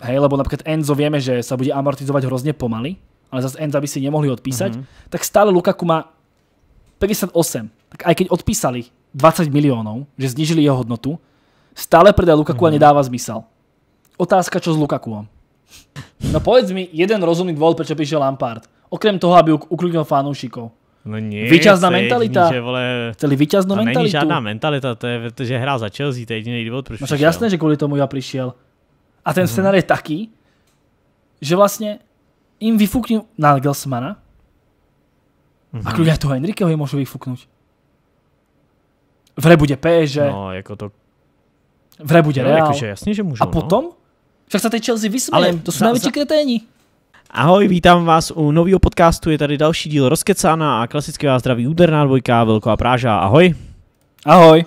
Hej, lebo napríklad Enzo vieme, že sa bude amortizovať hrozne pomaly, ale zase Enzo by si nemohli odpísať, mm-hmm. tak stále Lukaku má 58. Tak aj keď odpísali 20 miliónov, že znižili jeho hodnotu, stále predaj Lukaku mm-hmm. a mhm. nedáva zmysel. Otázka, čo s Lukakuom? No povedz mi jeden rozumný dôvod, prečo píše Lampard. Okrem toho, aby uklidnil fanúšikov. No nie, Vyťazná mentalita. Jediný, že vole... Chceli vyťaznú mentalitu. není žádná mentalita, to je, že hra za Chelsea, to je jediný dôvod, prečo No však jasné, že kvôli tomu ja prišiel. A ten mhm. scenár je taký, že vlastně im vyfuknú Nagelsmana mm-hmm. a mhm. kľudne toho Henrikeho je môžu vyfuknúť. Vre bude PSG. No, jako to... Vre bude no, Real. Jakože, jasně, že můžu. a no. potom? No. Však se tej Chelsea vysmějem, to jsou největší za... kreténi. Ahoj, vítám vás u nového podcastu, je tady další díl Rozkecána a klasicky vás zdraví úderná dvojka Velko a Práža, ahoj. Ahoj.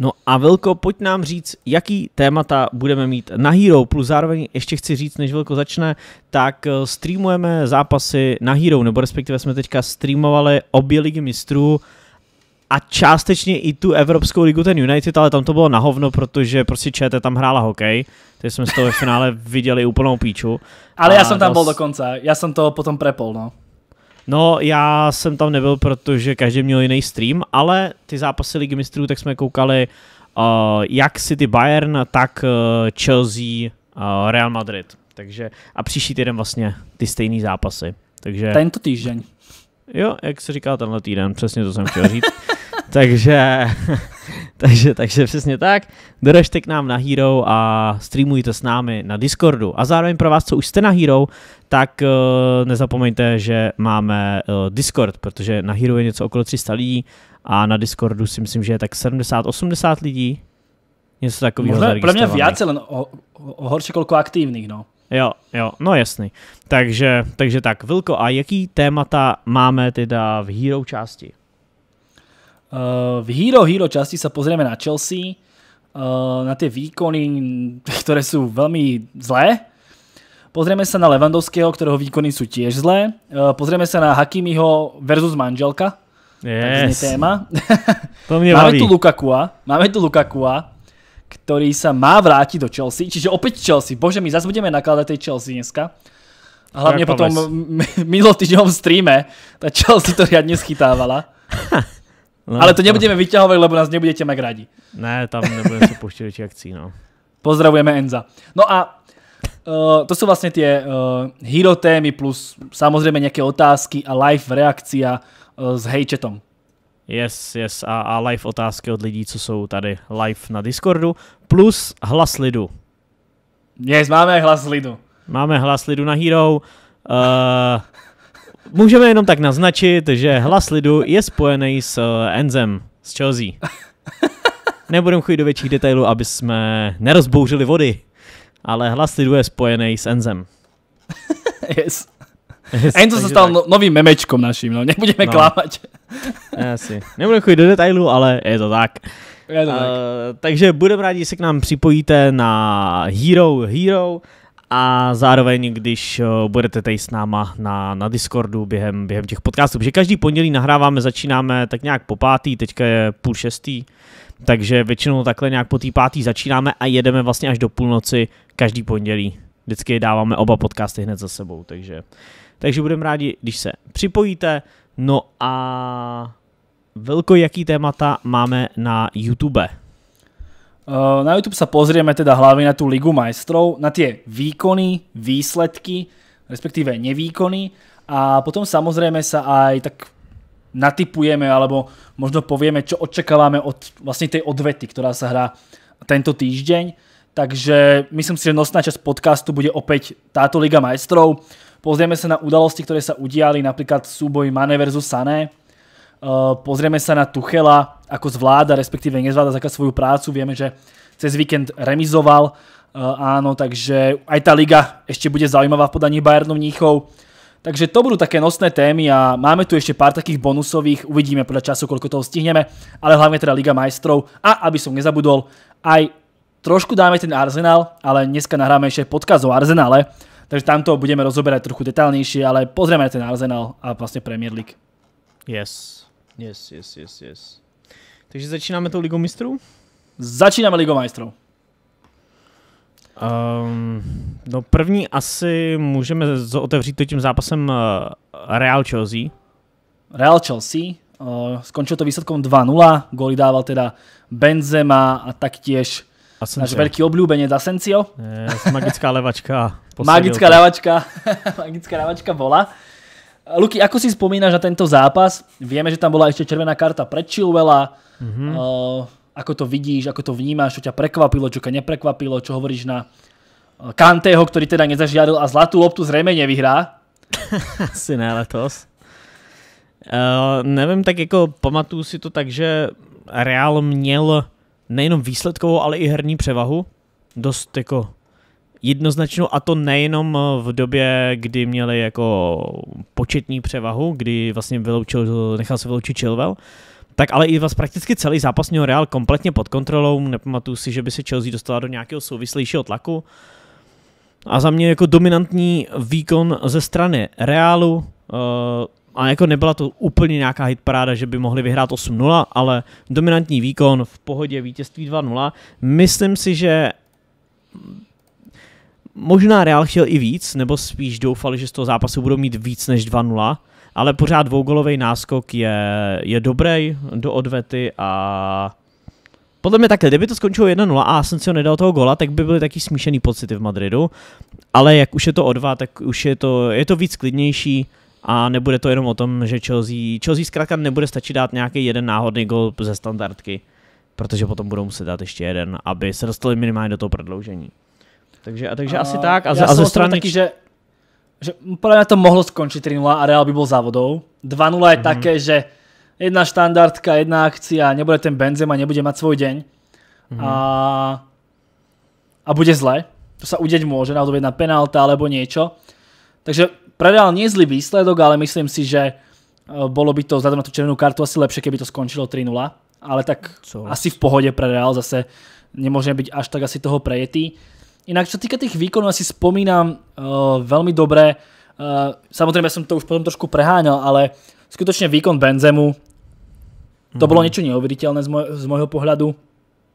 No a velko pojď nám říct, jaký témata budeme mít na Hero, plus zároveň ještě chci říct, než velko začne, tak eh, streamujeme zápasy na Hero, nebo respektive jsme teďka streamovali obě ligy mistrů, a částečně i tu Evropskou ligu, ten United, ale tam to bylo na hovno, protože prostě ČT tam hrála hokej, takže jsme z toho ve finále viděli úplnou píču. Ale a já jsem tam byl dokonce, já jsem to potom prepol, no. No, já jsem tam nebyl, protože každý měl jiný stream, ale ty zápasy Ligy mistrů, tak jsme koukali uh, jak City Bayern, tak uh, Chelsea, uh, Real Madrid. Takže a příští týden vlastně ty stejné zápasy. Takže... Tento týden. Jo, jak se říká tenhle týden, přesně to jsem chtěl říct. takže, takže, takže přesně tak. Doražte k nám na Hero a streamujte s námi na Discordu. A zároveň pro vás, co už jste na Hero, tak uh, nezapomeňte, že máme uh, Discord, protože na Hero je něco okolo 300 lidí a na Discordu si myslím, že je tak 70-80 lidí. Něco takového Možná, pro mě více, ale no, o, o, o horší kolko aktivních, no. Jo, jo, no jasný. Takže, takže tak, Vilko, a jaký témata máme teda v Hero části? Eh, v Hero Hero časti sa pozrieme na Chelsea, eh, na tie výkony, ktoré sú veľmi zlé. Pozrieme sa na Levandovského, ktorého výkony sú tiež zlé. Eh, pozrieme sa na Hakimiho versus manželka. Yes. téma. To mne máme baví. tu Lukakua, máme tu Lukakua, ktorý sa má vrátiť do Chelsea, čiže opäť Chelsea. Bože, my zase budeme nakladať tej Chelsea dneska. A hlavne potom minulotýždňovom streame, ta Chelsea to riadne schytávala. No, Ale to nebudeme no. vyťahovat, lebo nás nebudete mať radi. Ne, tam nebudeme se pouštět do no. Pozdravujeme Enza. No a uh, to jsou vlastně ty uh, hero témy plus samozřejmě nějaké otázky a live reakcia uh, eh, s hejčetom. Yes, yes, a, a live otázky od lidí, co jsou tady live na Discordu, plus hlas lidu. Yes, máme hlas lidu. Máme hlas lidu na Hero. Uh, můžeme jenom tak naznačit, že hlas lidu je spojený s eh, Enzem, s Chelsea. Nebudem chodit do větších detailů, aby jsme nerozbouřili vody, ale hlas lidu je spojený s Enzem. yes. yes Enzo se stal no, novým memečkom naším, no, nebudeme no. klámat. Asi. Nebudem chodit do detailů, ale je to tak. Je to tak. Uh, takže budeme rádi, se k nám připojíte na Hero Hero a zároveň, když eh, budete tady s náma na, na Discordu během, během těch podcastů, protože každý pondělí nahráváme, začínáme tak nějak po pátý, teďka je půl šestý, takže většinou takhle nějak po tý pátý začínáme a jedeme vlastně až do půlnoci každý pondělí. Vždycky dáváme oba podcasty hned za sebou, takže, takže budeme rádi, když se připojíte. No a velko jaký témata máme na YouTube. Eh, na YouTube sa pozrieme teda hlavne na tú Ligu majstrov, na tie výkony, výsledky, respektíve nevýkony a potom samozrejme sa aj tak natypujeme alebo možno povieme, čo očakávame od vlastne tej odvety, ktorá sa hrá tento týždeň. Takže myslím si, že nosná časť podcastu bude opäť táto Liga majstrov. Pozrieme sa na udalosti, ktoré sa udiali, napríklad súboj Mane vs. Sané, Eh, pozrieme sa na Tuchela, ako zvláda, respektíve nezvláda základ svoju prácu. Vieme, že cez víkend remizoval, eh, áno, takže aj tá liga ešte bude zaujímavá v podaní Bayernu Mníchov. Takže to budú také nosné témy a máme tu ešte pár takých bonusových, uvidíme podľa času, koľko toho stihneme, ale hlavne teda Liga majstrov a aby som nezabudol, aj trošku dáme ten Arsenal, ale dneska nahráme ešte podkaz o Arsenale, takže tamto budeme rozoberať trochu detálnejšie, ale pozrieme ten Arsenal a vlastne Premier League. Yes. Yes, yes, yes, yes. Takže začínáme tou Ligou mistrů? Začínáme Ligou mistrů. Um, ehm, no první asi můžeme otevřít to tím zápasem eh, Real Chelsea. Real Chelsea. Uh, skončil to výsledkom 2-0. Góly dával teda Benzema a taktiež Asensio. náš velký obľúbenec Asensio. Yes, magická levačka. magická levačka. magická levačka bola. Luky, ako si spomínaš na tento zápas? Vieme, že tam bola ešte červená karta pre Chilwella. Mm-hmm. Uh, ako to vidíš, ako to vnímáš, čo ťa prekvapilo, čo ťa neprekvapilo, čo hovoríš na Kanteho, ktorý teda nezažiadil a zlatú loptu zrejme nevyhrá. Asi ne letos. Uh, nevím, tak jako pamatuju si to tak, že Real měl nejenom výsledkovou, ale i herní převahu. Dost jako jednoznačnou a to nejenom eh, v době, kdy měli jako početní převahu, kdy vlastně vyloučil, nechal se vyloučit Chilwell, tak ale i vás prakticky celý zápas měl Real kompletně pod kontrolou, nepamatuju si, že by se Chelsea dostala do nějakého souvislejšího tlaku. A za mě jako dominantní výkon ze strany Realu, eh, a jako nebyla to úplně nějaká hitparáda, že by mohli vyhrát 8-0, ale dominantní výkon, v pohodě vítězství 2-0. Myslím si, že Možná Real chtěl i víc, nebo spíš doufali, že z toho zápasu budou mít víc než 2-0, ale pořád dvougolový náskok je, je dobrý do odvety a podle mě takhle, kdyby to skončilo 1-0 a Asensio nedal toho gola, tak by byly taky smíšený pocity v Madridu, ale jak už je to o dva, tak už je to, je to víc klidnější a nebude to jenom o tom, že Chelsea, Chelsea zkrátka nebude stačit dát nějaký jeden náhodný gol ze standardky, protože potom budou muset dát ještě jeden, aby se dostali minimálně do toho prodloužení. Takže, a takže a, asi tak. A, a ze strany... Taky, že, že podľa mňa to mohlo skončiť 3-0 a Real by bol závodou. 2-0 je mm-hmm. také, že jedna štandardka, jedna akcia, nebude ten Benzema, nebude mať svoj deň. Mm-hmm. A, a bude zle. To sa udeť môže, na na penálta alebo niečo. Takže pre Real nie je zlý výsledok, ale myslím si, že e, bolo by to vzhľadom na tú červenú kartu asi lepšie, keby to skončilo 3-0. Ale tak Co? asi v pohode pre Real zase nemôžeme byť až tak asi toho prejetý. Inak čo týka tých výkonov, asi spomínam uh, eh, veľmi dobre, uh, samozrejme som to už potom trošku preháňal, ale skutočne výkon Benzemu, to mm. bolo mhm. niečo neuveriteľné z, moj- z môjho pohľadu.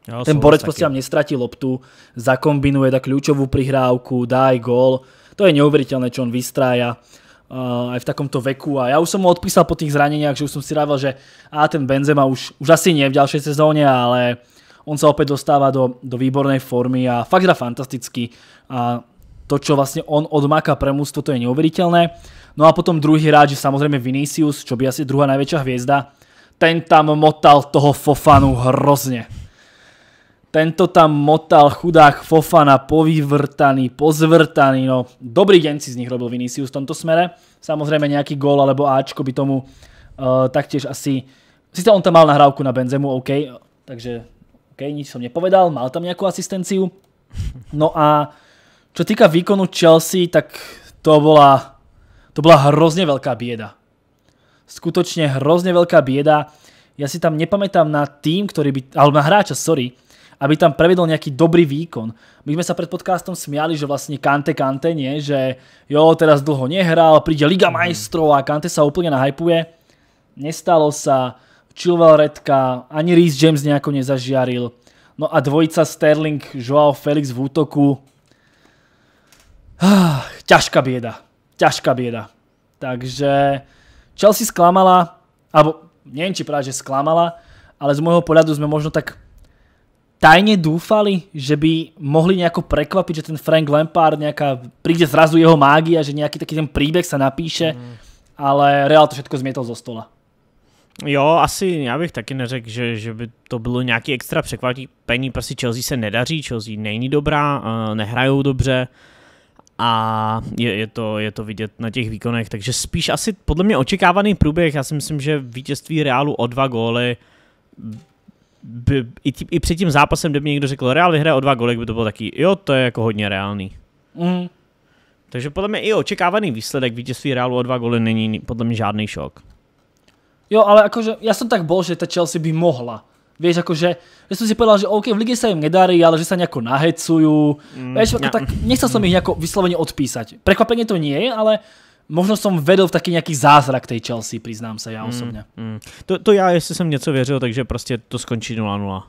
Ten borec proste vám nestratí loptu, zakombinuje tak kľúčovú prihrávku, dá aj gól. To je neuveriteľné, čo on vystrája eh, aj v takomto veku a ja už som mu odpísal po tých zraneniach, že už som si rával, že a ten Benzema už, už asi nie v ďalšej sezóne, ale on sa opäť dostáva do, do výbornej formy a fakt hra fantasticky a to, čo vlastne on odmáka pre mústvo, to je neuveriteľné. No a potom druhý hráč je samozrejme Vinicius, čo by asi druhá najväčšia hviezda. Ten tam motal toho Fofanu hrozne. Tento tam motal chudák Fofana povývrtaný, pozvrtaný, no dobrý deň si z nich robil Vinicius v tomto smere. Samozrejme nejaký gól alebo Ačko by tomu uh, taktiež asi... Sice on tam mal nahrávku na Benzemu, OK, takže OK, nič som nepovedal, mal tam nejakú asistenciu. No a čo týka výkonu Chelsea, tak to bola, to bola hrozne veľká bieda. Skutočne hrozne veľká bieda. Ja si tam nepamätám na tým, ktorý by, alebo na hráča, sorry, aby tam prevedol nejaký dobrý výkon. My sme sa pred podcastom smiali, že vlastne Kante Kante, nie? Že jo, teraz dlho nehral, príde Liga mhm. majstrov a Kante sa úplne nahypuje. Nestalo sa, Chilwell Redka, ani Reece James nejako nezažiaril. No a dvojica Sterling, Joao Felix v útoku. Ah, ťažká bieda. Ťažká bieda. Takže Chelsea sklamala, alebo neviem, či práve, že sklamala, ale z môjho pohľadu sme možno tak tajne dúfali, že by mohli nejako prekvapiť, že ten Frank Lampard nejaká, príde zrazu jeho mágia, že nejaký taký ten príbeh sa napíše, mm. ale Real to všetko zmietol zo stola. Jo, asi já bych taky neřekl, že, že by to bylo nějaký extra překvapení. Prostě Chelsea se nedaří, Chelsea není dobrá, eh, nehrajou dobře a je, je, to, je to vidět na těch výkonech, takže spíš asi podle mě očekávaný průběh, já si myslím, že vítězství Reálu o dva góly by, i, tí, i před tím zápasem, kdyby někdo řekl, Real vyhraje o dva góly, by to bylo taky, jo, to je jako hodně reálný. Mm. Takže podle mě i očekávaný výsledek vítězství Realu o dva góly není podle mě žádný šok. Jo, ale akože, ja som tak bol, že ta Chelsea by mohla. Vieš, akože, ja som si povedal, že OK, v lige sa im nedarí, ale že sa nejako nahecujú. Mm, vieš, ako ja. tak, nechcel som ich nejako vyslovene odpísať. Prekvapenie to nie je, ale možno jsem vedl v taky nějaký zázrak tej Chelsea, přiznám se já mm, osobně. Mm, mm. To, to já, jestli jsem něco věřil, takže prostě to skončí 0-0.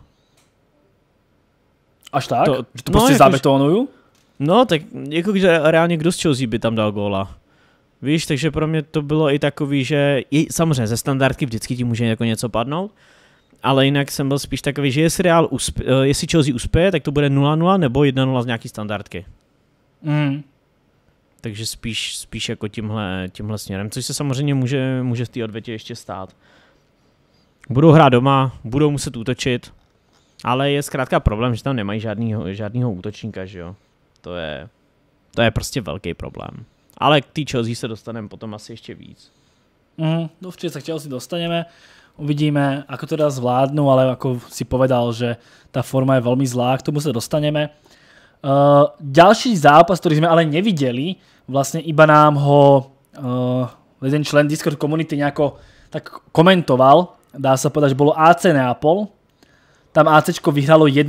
Až tak? To, že to no, prostě no, zabetonuju? Jako, no, tak že reálně kdo z Chelsea by tam dal góla? Víš, takže pro mě to bylo i takový, že i, samozřejmě ze standardky vždycky ti může jako něco padnout, ale jinak jsem byl spíš takový, že jestli, reál usp- eh, jestli Chelsea uspěje, tak to bude 0-0 nebo 1-0 z nějaký standardky. Mm. Takže spíš, spíš jako tímhle, tímhle směrem, což se samozřejmě může, může v té odvětě ještě stát. Budou hrát doma, budou muset útočit, ale je zkrátka problém, že tam nemají žádného žádnýho útočníka, že jo. To je, to je prostě velký problém. Ale k té Chelsea se dostaneme potom asi ještě víc. Mm, no určite sa k Chelsea dostaneme. Uvidíme, ako to teda zvládnu, ale ako si povedal, že ta forma je veľmi zlá, k tomu sa dostaneme. Uh, eh, ďalší zápas, ktorý sme ale nevideli, vlastne iba nám ho uh, jeden člen Discord komunity nejako tak komentoval, dá sa povedať, že bolo AC Neapol, tam ACčko vyhralo 1-0,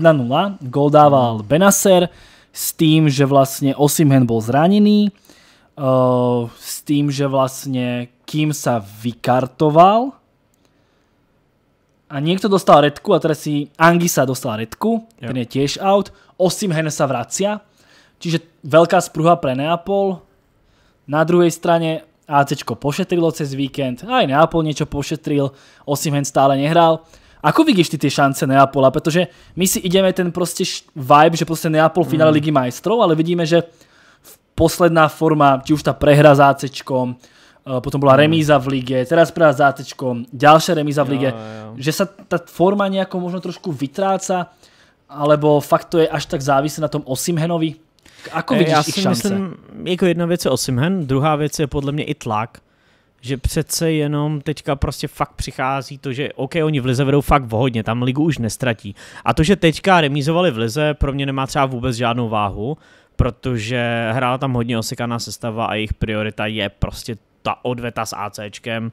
gol dával Benacer s tým, že vlastne Osimhen bol zranený, Uh, s tým, že vlastne kým sa vykartoval a niekto dostal redku a teraz si Angisa dostal redku, yep. ten je tiež out, Hen sa vracia, čiže veľká spruha pre Neapol. Na druhej strane AC pošetrilo cez víkend, aj Neapol niečo pošetril, Hen stále nehral. Ako vidíš ty ty šance Neapola? Protože my si ideme ten prostě vibe, že prostě Neapol finále mm. Ligy majstrov, ale vidíme, že posledná forma, či už tá prehra s ACčkom, eh, potom bola hmm. remíza v lige, teraz prehra s ACčkom, ďalšia remíza v lige, že sa tá forma nejako možno trošku vytráca, alebo fakt to je až tak závisí na tom Osimhenovi? Ako eh, vidíš Já si šance? myslím, jako jedna věc je Osimhen, druhá věc je podle mě i tlak, že přece jenom teďka prostě fakt přichází to, že OK, oni v Lize vedou fakt vhodně, tam ligu už nestratí. A to, že teďka remízovali v Lize, pro mě nemá třeba vůbec žádnou váhu, protože hrála tam hodně osekaná sestava a jejich priorita je prostě ta odveta s ACčkem.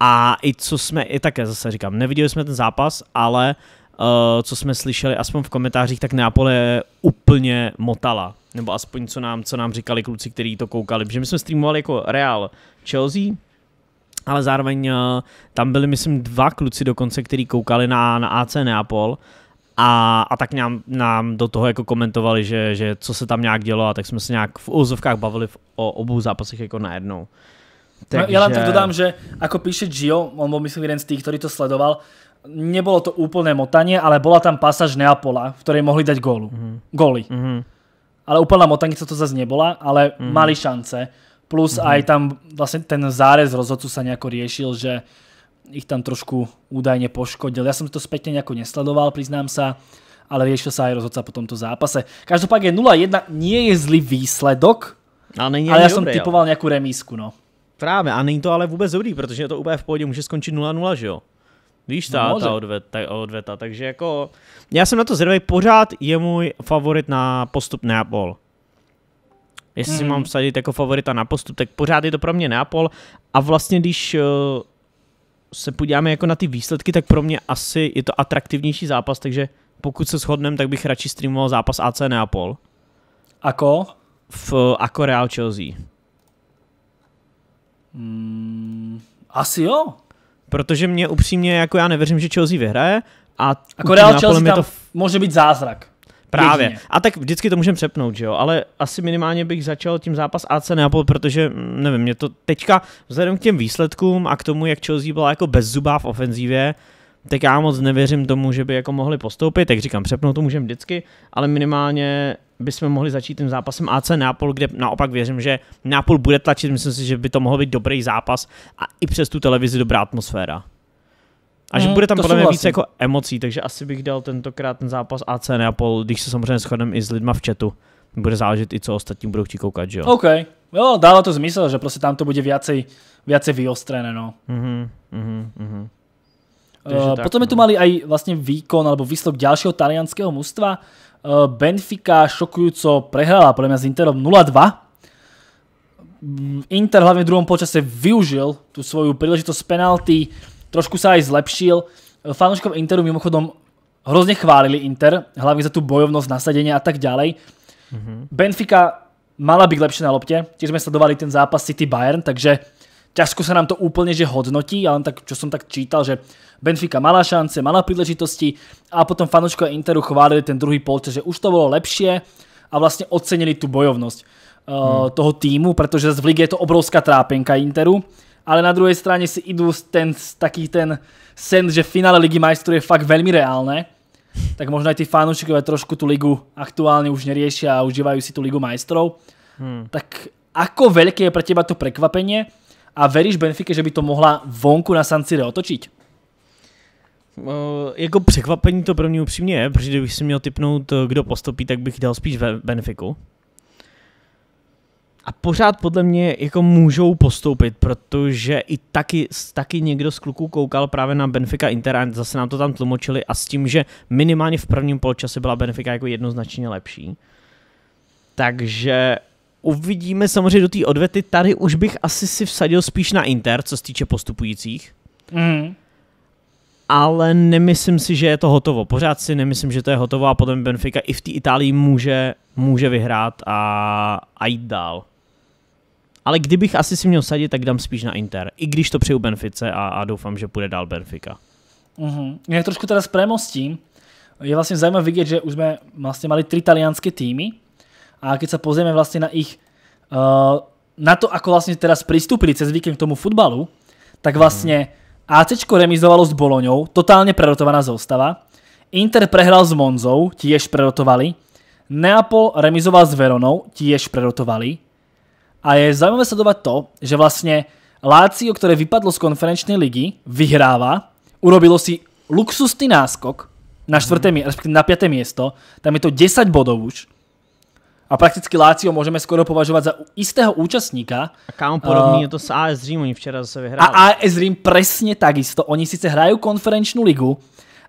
A i co jsme, i také zase říkám, neviděli jsme ten zápas, ale uh, co jsme slyšeli aspoň v komentářích, tak Neapole úplně motala. Nebo aspoň co nám, co nám říkali kluci, kteří to koukali. Protože my jsme streamovali jako Real Chelsea, ale zároveň uh, tam byli, myslím, dva kluci dokonce, kteří koukali na, na AC Neapol a, a tak nám, nám do toho jako komentovali, že, že co se tam nějak dělo a tak jsme se nějak v úzovkách bavili o obou zápasech jako najednou. No, Takže... No, ja tak dodám, že jako píše Gio, on byl, myslím jeden z těch, který to sledoval, nebylo to úplné motaně, ale byla tam pasáž Neapola, v které mohli dať gólu. Mm-hmm. Góly. Mm-hmm. Ale úplná motanica to zase nebola, ale mm-hmm. mali šance. Plus mm-hmm. aj tam vlastně ten zárez rozhodcu se nejako riešil, že ich tam trošku údajne poškodil. Ja som to späťne nejako nesledoval, priznám sa, ale riešil sa aj rozhodca po tomto zápase. Každopádne 0-1 nie je zlý výsledok, a ale ja som dobrý, typoval nejakú remísku, no. Právě, a není to ale vůbec dobrý, protože to úplne v pohodě může skončit 0-0, že jo? Víš, ta, no, ta odveta, odveta, takže jako... Já jsem na to zvědavý, pořád je můj favorit na postup Neapol. Jestli hmm. mám vsadit jako favorita na postup, tak pořád je to pro mě Neapol. A vlastně, když eh, se podíváme jako na ty výsledky, tak pro mě asi je to atraktivnější zápas, takže pokud se shodneme, tak bych radši streamoval zápas AC Neapol. Ako? V Ako Real Chelsea. Hmm, asi jo. Protože mě upřímně, jako já nevěřím, že Chelsea vyhraje. A Ako Real Chelsea tam to... může být zázrak. Právě. Jedině. A tak vždycky to můžeme přepnout, že jo? Ale asi minimálně bych začal tím zápas AC Neapol, protože mm, nevím, mě to teďka vzhledem k těm výsledkům a k tomu, jak Chelsea byla jako bezzubá v ofenzívě, tak já moc nevěřím tomu, že by jako mohli postoupit. Jak říkám, přepnout to můžeme vždycky, ale minimálně bychom mohli začít tím zápasem AC Neapol, kde naopak věřím, že Neapol bude tlačit. Myslím si, že by to mohl být dobrý zápas a i přes tu televizi dobrá atmosféra. A že mm, bude tam podle mě víc jako emocí, takže asi bych dal tentokrát ten zápas AC Neapol, když se samozřejmě shodneme i s lidma v chatu. Bude záležet i co ostatní budou chtít koukat, že jo? OK. Jo, dává to zmysl, že prostě tam to bude viacej, viacej vyostrené, no. Mhm, mhm, mhm. Uh, tak, potom je tu no. mali aj vlastně výkon alebo výsledok dalšího talianského mužstva. Uh, Benfica šokujúco prehrala podle mě s Interom 0-2. Mm, Inter hlavne v druhom počase využil tú svoju príležitosť penalty trošku sa aj zlepšil. Fanúškom Interu mimochodom hrozne chválili Inter, hlavne za tú bojovnosť, nasadenie a tak ďalej. Mhm. Benfica mala byť lepšie na lopte, tiež sme sledovali ten zápas City-Bayern, takže ťažko sa nám to úplne že hodnotí, ale čo som tak čítal, že Benfica mala šance, mala príležitosti a potom fanúškovia Interu chválili ten druhý polce, že už to bolo lepšie a vlastne ocenili tú bojovnosť eh, hmm. toho týmu, pretože v Ligue je to obrovská trápenka Interu ale na druhej strane si idú ten, taký ten sen, že finále Ligy majstrov je fakt veľmi reálne, tak možno aj tí fanúšikové trošku tú ligu aktuálne už neriešia a užívajú si tú ligu majstrov. Hmm. Tak ako veľké je pre teba to prekvapenie a veríš Benfike, že by to mohla vonku na San Siro otočiť? Uh, jako překvapení to pro mě upřímně je, protože kdybych si měl typnout, kdo postupí, tak bych dal spíš Benfiku a pořád podle mě jako můžou postoupit, protože i taky, taky někdo z kluků koukal právě na Benfica Inter a zase nám to tam tlumočili a s tím, že minimálně v prvním polčase byla Benfica jako jednoznačně lepší. Takže uvidíme samozřejmě do té odvety. Tady už bych asi si vsadil spíš na Inter, co se týče postupujících. Mm. Ale nemyslím si, že je to hotovo. Pořád si nemyslím, že to je hotovo a potom Benfica i v té Itálii může, může vyhrát a, a jít dál. Ale kdybych asi si měl sadit, tak dám spíš na Inter. I když to přeju Benfice a, a doufám, že půjde dál Benfica. Mm-hmm. Já trošku teda s premostím. Je vlastně zajímavé vidět, že už jsme vlastně mali tři italianské týmy a když se pozrieme vlastně na ich uh, na to, ako vlastne teraz pristúpili cez víkend k tomu futbalu, tak mhm. vlastně mm-hmm. ACčko remizovalo s Boloňou, totálně prerotovaná zostava. Inter prehral s Monzou, tiež prerotovali. Neapol remizoval s Veronou, tiež prerotovali. A je zaujímavé sledovať to, že vlastne Lácio, ktoré vypadlo z konferenčnej ligy, vyhráva, urobilo si luxusný náskok na štvrté, respektive na 5. miesto, tam je to 10 bodov už. A prakticky Lácio môžeme skoro považovat za istého účastníka. A kámo, podobný eh, je to s AS Rím, oni včera zase vyhráli. A AS Rím presne takisto. Oni síce hrajú konferenčnú ligu,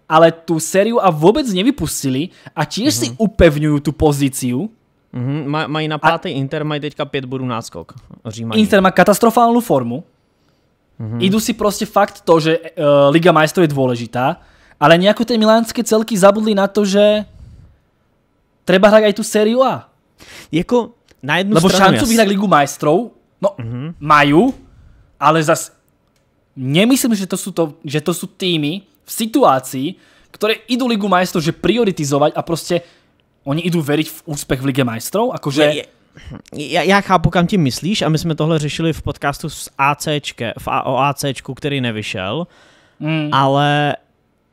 ale tu sériu a vůbec nevypustili a tiež si mhm. upevňujú tu pozíciu Mm-hmm. Maj, mají na pátý a... Inter, mají teďka pět bodů náskok. Římaní. Inter má katastrofálnu formu. Mm-hmm. Idu si prostě fakt to, že uh, Liga majstrov je důležitá, ale nejako ty Milánské celky zabudli na to, že treba hrát i tu sériu A. Jako na jednu Lebo stranu, šancu vyhrát Ligu majstrov, no, mm-hmm. mají, ale zase nemyslím, že to, jsou to, že to jsou týmy v situaci, které idu Ligu majstrov, že prioritizovat a prostě. Oni idú veriť v úspech v Lige majstrov? Akože... Je, je, já, já chápu, kam tím myslíš a my jsme tohle řešili v podcastu s čke v A, o ACčku, který nevyšel, mm. ale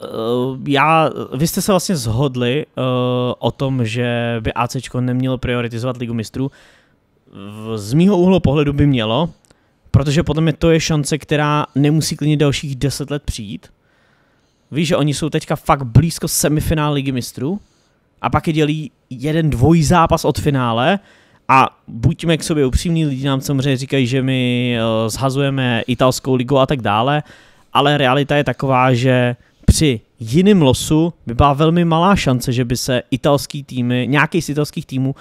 uh, já, vy jste se vlastně zhodli uh, eh, o tom, že by ACčko nemělo prioritizovat Ligu mistrů. V, z mýho úhlu pohledu by mělo, protože potom je to je šance, která nemusí klidně dalších 10 let přijít. Víš, že oni jsou teďka fakt blízko semifinále Ligy mistrů, a pak je dělí jeden dvojí zápas od finále a buďme k sobě upřímní, lidi nám samozřejmě říkají, že my eh, zhazujeme italskou ligu a tak dále, ale realita je taková, že při jiným losu by byla velmi malá šance, že by se italský týmy, nějaký z italských týmů,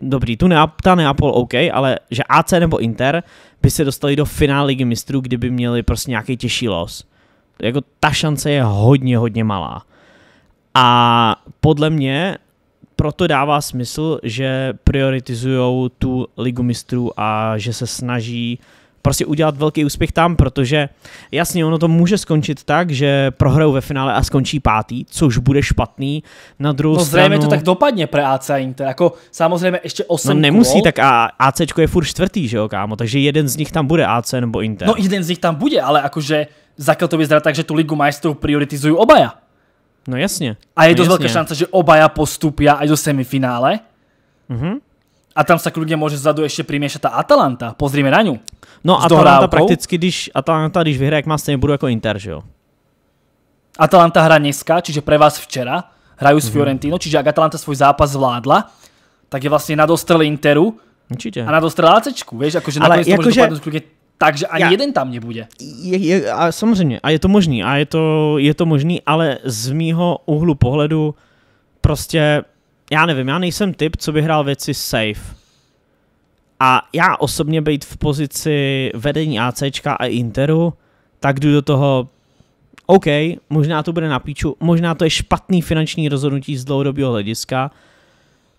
dobrý, tu ne, ta Neapol OK, ale že AC nebo Inter by se dostali do finále ligy mistrů, kdyby měli prostě nějaký těžší los. Jako ta šance je hodně, hodně malá. A podle mě proto dává smysl, že prioritizují tu ligu mistrů a že se snaží prostě udělat velký úspěch tam, protože jasně, ono to může skončit tak, že prohrajou ve finále a skončí pátý, což bude špatný. Na druhou no, stranu... zřejmě to tak dopadne pro AC a Inter, jako samozřejmě ještě 8 No nemusí, kol. tak a AC je furt čtvrtý, že jo, kámo, takže jeden z nich tam bude AC nebo Inter. No jeden z nich tam bude, ale jakože zakl to vyzerá tak, že tu ligu majstrů prioritizují obaja. No jasně. A je no dosť jasne. veľká šanca, že obaja postupia aj do semifinále. Mm -hmm. A tam sa kľudne môže zadu ešte primiešať tá Atalanta. Pozrime na ňu. No a Atalanta prakticky, když Atalanta, když vyhraje, jak má stejně budu jako Inter, že jo? Atalanta hra dneska, čiže pre vás včera. Hrajú s mm -hmm. Fiorentino, čiže ak Atalanta svoj zápas zvládla, tak je vlastne nadostrel Interu. Určite. A nadostrel dostrel vieš, akože Ale to takže ani já, jeden tam nebude. Je, je, a samozřejmě, a je to možný, a je to, je to možný, ale z mýho úhlu pohledu prostě, já nevím, já nejsem typ, co by hrál věci safe. A já osobně být v pozici vedení ACčka a Interu, tak jdu do toho, OK, možná to bude na píču, možná to je špatný finanční rozhodnutí z dlouhodobého hlediska,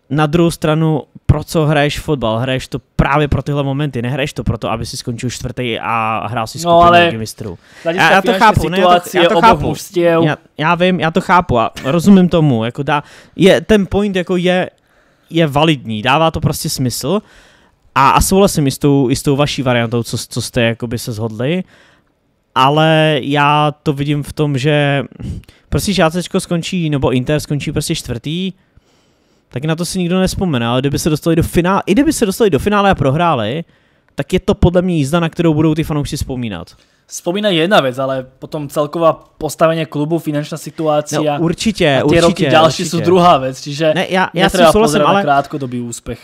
na druhou stranu, pro co hraješ fotbal? Hraješ to právě pro tyhle momenty, nehraješ to proto, aby si skončil čtvrtý a hrál si no, skupinu no, mistrů. Já, já to chápu, ne, já to, já to chápu. Já, já, vím, já to chápu a rozumím tomu. Jako dá, je, ten point jako je, je validní, dává to prostě smysl a, a souhlasím i s tou, i s tou vaší variantou, co, co jste jakoby se shodli, ale já to vidím v tom, že prostě Žácečko skončí, nebo Inter skončí prostě čtvrtý, tak na to si nikdo nespomene, ale kdyby se dostali do finále, i kdyby se dostali do finále a prohráli, tak je to podle mě jízda, na kterou budou ty fanoušci vzpomínat. Spomína jedna věc, ale potom celková postavení klubu, finančná situace No, určitě, a určitě. roky další určitě. jsou druhá věc, čiže ne, já ja netreba souhlasím, ale... krátkodobý úspěch.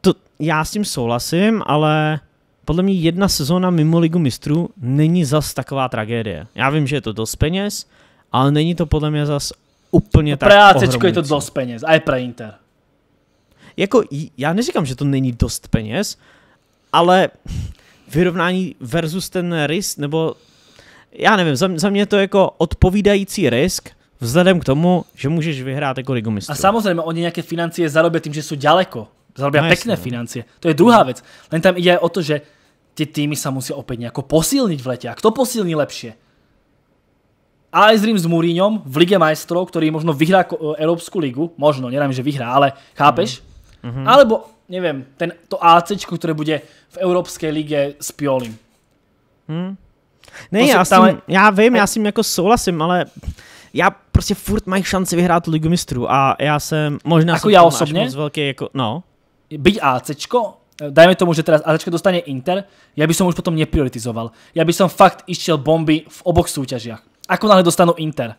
To, já s tím souhlasím, ale podle mě jedna sezóna mimo Ligu mistrů není zas taková tragédie. Já vím, že je to dost peněz, ale není to podle mě zas úplně no, tak Pro je to dost peněz, je pro Inter jako já neříkám, že to není dost peněz, ale vyrovnání versus ten risk, nebo já nevím, za, za mě to jako odpovídající risk, vzhledem k tomu, že můžeš vyhrát jako ligu mistrů. A samozřejmě oni nějaké financie zarobí tím, že jsou daleko. Zarobí no, pekné no. financie. To je druhá věc. Len tam jde o to, že ty týmy se musí opět nějak posilnit v letě. A kdo posilní lepšie? AS Rím s Múriňom v Lige majstrov, který možno vyhrá Evropskou ligu, možno, nevím, že vyhrá, ale chápeš? Mm hmm Alebo, neviem, ten, to AC, ktoré bude v Európskej lige s Piolim. Hmm. Ne, já, tam, já vím, já s tím jako souhlasím, ale já prostě furt mají šanci vyhrát Ligu mistrů a já jsem možná jako jsem já osobně, moc velký, jako, no. Byť ACčko, dajme tomu, že teraz ACčko dostane Inter, já bych som už potom neprioritizoval. Já bych som fakt išiel bomby v obou súťažiach. Ako náhle dostanu Inter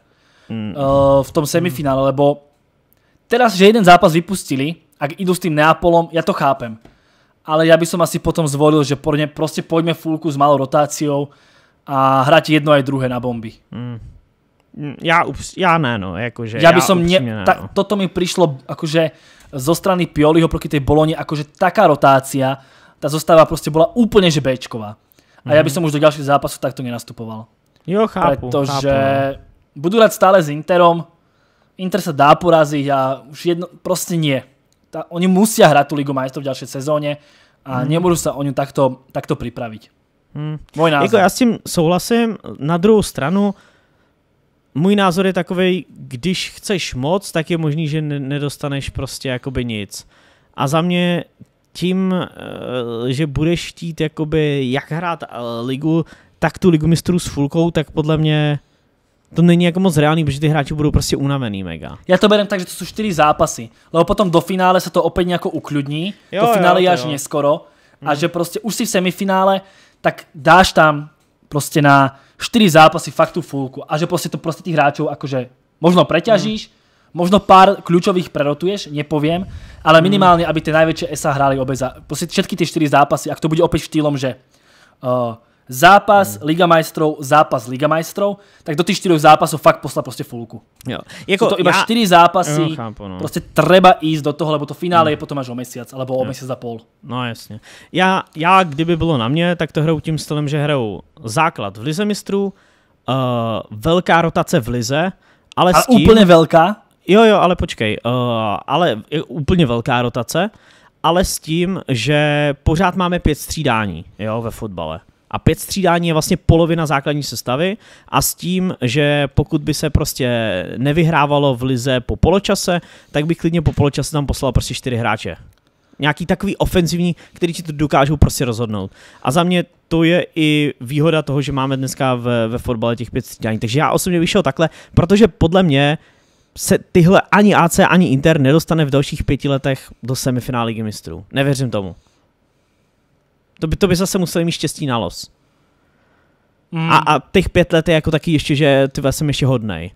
mm. uh, v tom semifinále, lebo teraz, že jeden zápas vypustili, ak idú s tým Neapolom, ja to chápem. Ale ja by som asi potom zvolil, že poďme, proste poďme fulku s malou rotáciou a hrať jedno aj druhé na bomby. Mm. Já, ups, já ne, no, jakože. Já by som ne, ne, ta, no. toto mi prišlo, akože zo strany Pioliho proti tej Bolone, akože taká rotácia, ta zostáva prostě bola úplne že Bčková. A já by mhm. som už do ďalších zápasov takto nenastupoval. Jo, chápu. Protože no. budú budu hrať stále s Interom, Inter sa dá poraziť a už jedno, prostě nie tá, oni musia hrať tú Ligu majstrov v ďalšej sezóne a mm. nemôžu sa o ňu takto, takto pripraviť. Mm. Můj názor. Jako já s tím souhlasím. Na druhou stranu, můj názor je takový, když chceš moc, tak je možný, že nedostaneš prostě jakoby nic. A za mě tím, eh, že budeš chtít jakoby jak hrát eh, ligu, tak tu ligu mistrů s fulkou, tak podle mě to není jako moc reálný, protože ty hráči budou prostě unavený mega. Já to berem tak, že to jsou čtyři zápasy, lebo potom do finále se to opět nějak uklidní, jo, to finále je až jo. neskoro hmm. a mhm. že prostě už si v semifinále, tak dáš tam prostě na čtyři zápasy fakt tu fulku a že prostě to prostě těch hráčů jakože možno preťažíš, hmm. Možno pár kľúčových prerotuješ, nepoviem, ale mhm. minimálne, aby tie najväčšie SA hráli obe za... Proste všetky tie 4 zápasy, ak to bude opäť štýlom, že eh, zápas, hmm. Liga majstrov, zápas Liga majstrov, tak do těch štyroch zápasů fakt poslal prostě fulku. Jo. Jako, to iba čtyři štyri zápasy, jo, chápu, no. prostě treba jít do toho, lebo to finále hmm. je potom až o měsíc, alebo o měsíc a pol. No jasně. Já, já, kdyby bylo na mě, tak to hrajou tím stylem, že hrajou základ v lize mistrů, uh, velká rotace v lize, ale, a s tím... úplně velká? Jo, jo, ale počkej, uh, ale úplně velká rotace, ale s tím, že pořád máme pět střídání, jo, ve fotbale. A pět střídání je vlastně polovina základní sestavy a s tím, že pokud by se prostě nevyhrávalo v lize po poločase, tak bych klidně po poločase tam poslal prostě čtyři hráče. Nějaký takový ofenzivní, který ti to dokážou prostě rozhodnout. A za mě to je i výhoda toho, že máme dneska ve, ve fotbale těch pět střídání. Takže já osobně vyšel takhle, protože podle mě se tyhle ani AC, ani Inter nedostane v dalších pěti letech do semifinále mistrů. Nevěřím tomu to by, to by zase museli mít štěstí na los. Mm. A, a těch pět let je jako taky ještě, že ty jsem ještě hodnej.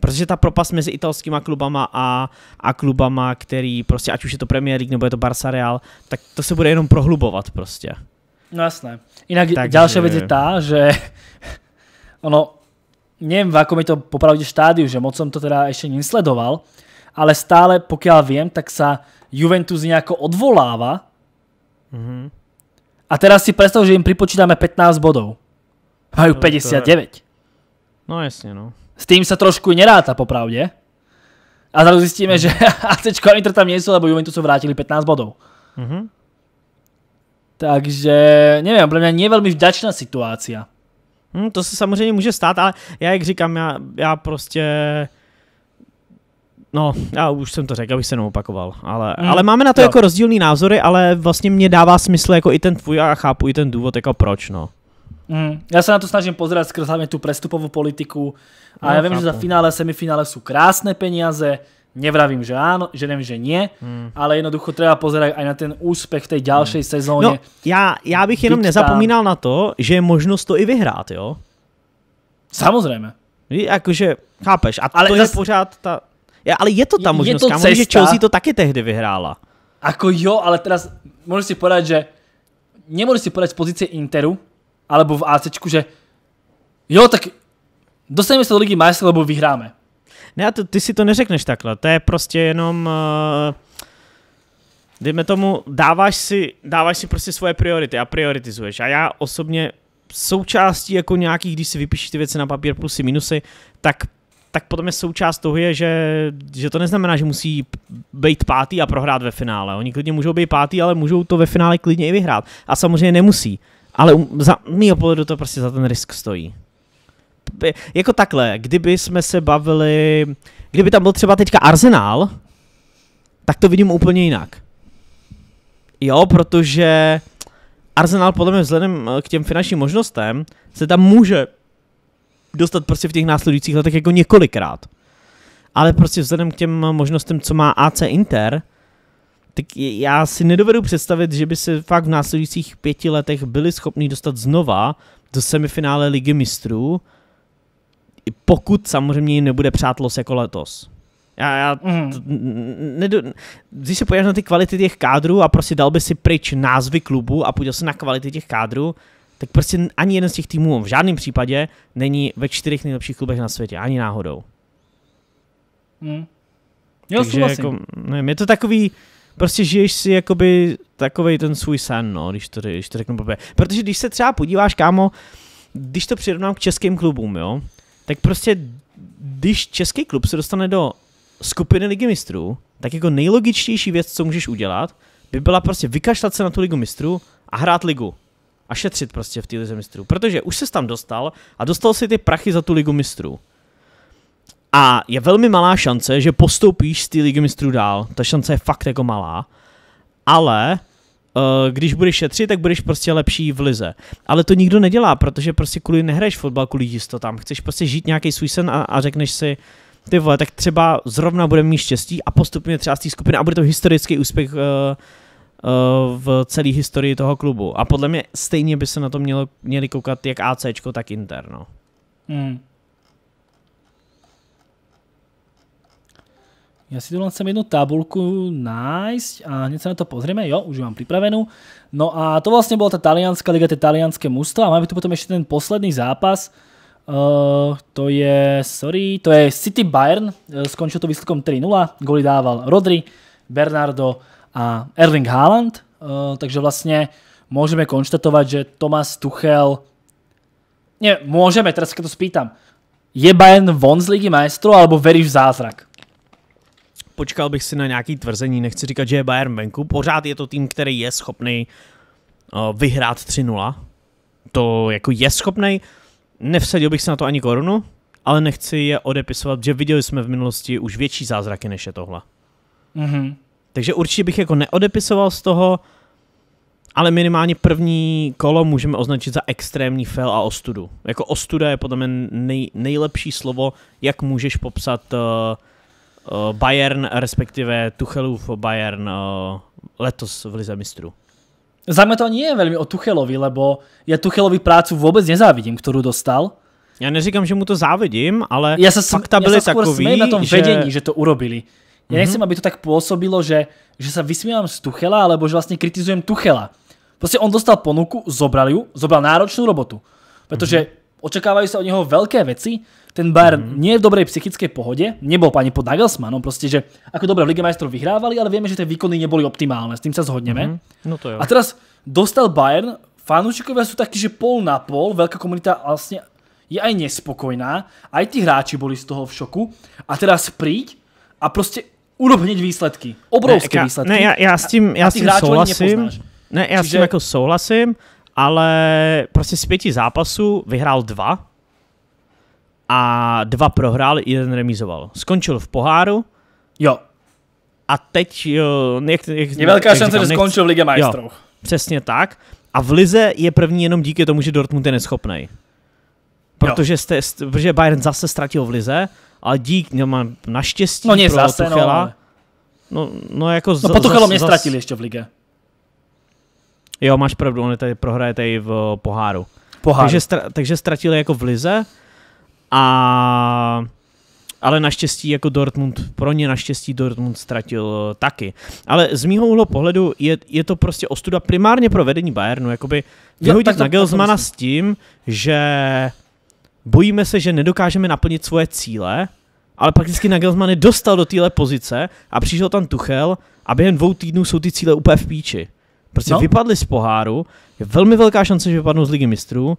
Protože ta propast mezi italskýma klubama a, a klubama, který prostě, ať už je to Premier League nebo je to Barca Real, tak to se bude jenom prohlubovat prostě. No jasné. Jinak Takže... další věc je ta, že ono, nevím, v jakom je to popravdě štádiu, že moc jsem to teda ještě nesledoval, ale stále, pokud vím, tak se Juventus nějak odvoláva mm -hmm. A teraz si predstav, že im pripočítame 15 bodov. Majú 59. No, no jasne, no. S tým sa trošku neráta, popravde. A zároveň zistíme, že ACčko a Inter tam nie sú, lebo sú vrátili 15 bodov. Mhm. Takže, nevím, pro mě nie veľmi vďačná situácia. Hm, to se samozřejmě může stát, ale já jak říkám, já, já prostě No, já už jsem to řekl, abych se opakoval. ale, mm. ale máme na to jo. jako rozdílný názory, ale vlastně mě dává smysl jako i ten tvůj a chápu i ten důvod jako proč, no. Mm. Já se na to snažím pozrat skrz hlavně tu prestupovou politiku a no, já vím, že za finále, semifinále jsou krásné peníze. nevravím, že ano, že nevím, že ne, mm. ale jednoducho třeba pozerať aj na ten úspěch v další ďalšej mm. No, já, já bych jenom nezapomínal na to, že je možnost to i vyhrát, jo? Samozřejmě. Jakože, chápeš, a ale to zas... je pořád ta... Ja, ale je to tam možnost, je to kámo, že Chelsea to taky tehdy vyhrála. Ako jo, ale teraz můžu si podat, že nemůžu si podat z pozice Interu, alebo v AC, že jo, tak dostaneme se do Ligy majstrov, lebo vyhráme. Ne, to, ty si to neřekneš takhle, to je prostě jenom... Uh, dejme tomu, dáváš si, dáváš si prostě svoje priority a prioritizuješ. A já osobně součástí jako nějakých, když si vypíšíš ty věci na papír, plusy, minusy, tak tak potom je součást toho je, že, že to neznamená, že musí být pátý a prohrát ve finále. Oni klidně můžou být pátý, ale můžou to ve finále klidně i vyhrát. A samozřejmě nemusí. Ale um, za mýho pohledu to prostě za ten risk stojí. Jako takhle, kdyby jsme se bavili, kdyby tam byl třeba teďka Arsenal, tak to vidím úplně jinak. Jo, protože Arsenal podle mě vzhledem eh, k těm finančním možnostem se tam může dostat prostě v těch následujících letech jako několikrát. Ale prostě vzhledem k těm možnostem, co má AC Inter, tak já si nedovedu představit, že by se fakt v následujících pěti letech byli schopni dostat znova do semifinále Ligy mistrů, pokud samozřejmě nebude přát los jako letos. Já, já mm. t, nedo, když se podíváš na ty kvality těch kádrů a prostě dal by si pryč názvy klubu a podíval se na kvality těch kádrů, tak prostě ani jeden z těch týmů v žádném případě není ve čtyřech nejlepších klubech na světě, ani náhodou. Hmm. Jo, Takže jako, nevím, je to takový, prostě žiješ si jakoby takovej ten svůj sen, no, když to, když to řeknu blbě. Protože když se třeba podíváš, kámo, když to přirovnám k českým klubům, jo, tak prostě když český klub se dostane do skupiny ligy mistrů, tak jako nejlogičtější věc, co můžeš udělat, by byla prostě vykašlat se na tu ligu mistrů a hrát ligu a šetřit prostě v té lize mistrů. Protože už se tam dostal a dostal si ty prachy za tu ligu mistrů. A je velmi malá šance, že postoupíš z té ligy mistrů dál. Ta šance je fakt jako malá. Ale eh, když budeš šetřit, tak budeš prostě lepší v lize. Ale to nikdo nedělá, protože prostě kvůli nehraješ fotbal, kvůli jistotám. Chceš prostě žít nějaký svůj sen a, a řekneš si, ty vole, tak třeba zrovna budeme mít štěstí a postupně třeba z té skupiny a bude to historický úspěch uh, v celé historii toho klubu. A podle mě stejně by se na to mělo, měli koukat jak AC, tak interno. Hmm. já si tu len chcem jednu tabulku nájsť a hneď sa na to pozrieme. Jo, už mám pripravenú. No a to vlastne bola tá talianská liga, tie talianské mužstva. A máme tu potom ešte ten posledný zápas. Uh, to je, sorry, to je City Bayern. Uh, skončil to výsledkom 3-0. goli dával Rodri, Bernardo, a Erling Haaland, eh, takže vlastne môžeme konštatovať, že Tomas Tuchel... Nie, môžeme, teraz keď to spýtam. Je Bayern von z Ligy majstru, alebo veríš v zázrak? Počkal bych si na nějaký tvrzení, nechci říkat, že je Bayern venku. Pořád je to tým, který je schopný eh, vyhrát 3-0. To jako je schopný. Nevsadil bych se na to ani korunu, ale nechci je odepisovat, že viděli jsme v minulosti už větší zázraky, než je tohle. Mhm. Mm takže určitě bych jako neodepisoval z toho, ale minimálně první kolo můžeme označit za extrémní fail a ostudu. Jako ostuda je podle mě nej, nejlepší slovo, jak můžeš popsat uh, uh, Bayern, respektive Tuchelův Bayern uh, letos v Lize mistru? Za to ani nie je velmi o Tuchelovi, lebo ja Tuchelovi prácu vůbec nezávidím, kterou dostal. Ja neříkám, že mu to závidím, ale ja se fakta ja byly takový, na tom že... vedení, že to urobili. Ja nechcem, mhm. aby to tak pôsobilo, že, že sa vysmívam z Tuchela, alebo že vlastne kritizujem Tuchela. Proste on dostal ponuku, zobral ju, zobral náročnú robotu. Pretože mm-hmm. očakávajú sa od neho veľké veci, ten Bayern mm-hmm. nie je v dobrej psychickej pohode, nebol pani pod Nagelsmanom, proste, že ako dobre v Lige majstrov vyhrávali, ale vieme, že tie výkony neboli optimálne, s tým sa zhodneme. Mm-hmm. No to jo. A teraz dostal Bayern, fanúšikovia sú takí, že pol na pol, veľká komunita vlastne je aj nespokojná, aj tí hráči boli z toho v šoku a teraz príď a proste urob výsledky. Obrovské ne, výsledky. Ne, já, já s tím, já s tím souhlasím. Ne, já Čiže... s tím jako souhlasím, ale prostě z pěti zápasů vyhrál dva a dva prohrál, jeden remizoval. Skončil v poháru. Jo. A teď, jo, jak, jak, je velká šance, že skončil v Liga majstrů. Přesně tak. A v Lize je první jenom díky tomu, že Dortmund je neschopný. Protože, jste, protože Bayern zase ztratil v Lize a dík, no, naštěstí no, pro zase, no. Tuchela, no, no, no, jako no, po Tuchelu mě zas... ztratili ještě v lige. Jo, máš pravdu, on tady, prohraje tady v eh, poháru. poháru. Takže, stra, takže ztratili jako v lize a ale naštěstí jako Dortmund, pro ně naštěstí Dortmund ztratil eh, taky. Ale z mýho úhlu pohledu je, je to prostě ostuda primárně pro vedení Bayernu, jakoby vyhodit jo, tak, Nagelsmana s tím, že bojíme se, že nedokážeme naplnit svoje cíle, ale prakticky Nagelsmann je dostal do téhle pozice a přišel tam Tuchel a během dvou týdnů jsou ty cíle úplně v píči. Prostě no. vypadli z poháru, je velmi velká šance, že vypadnou z ligy mistrů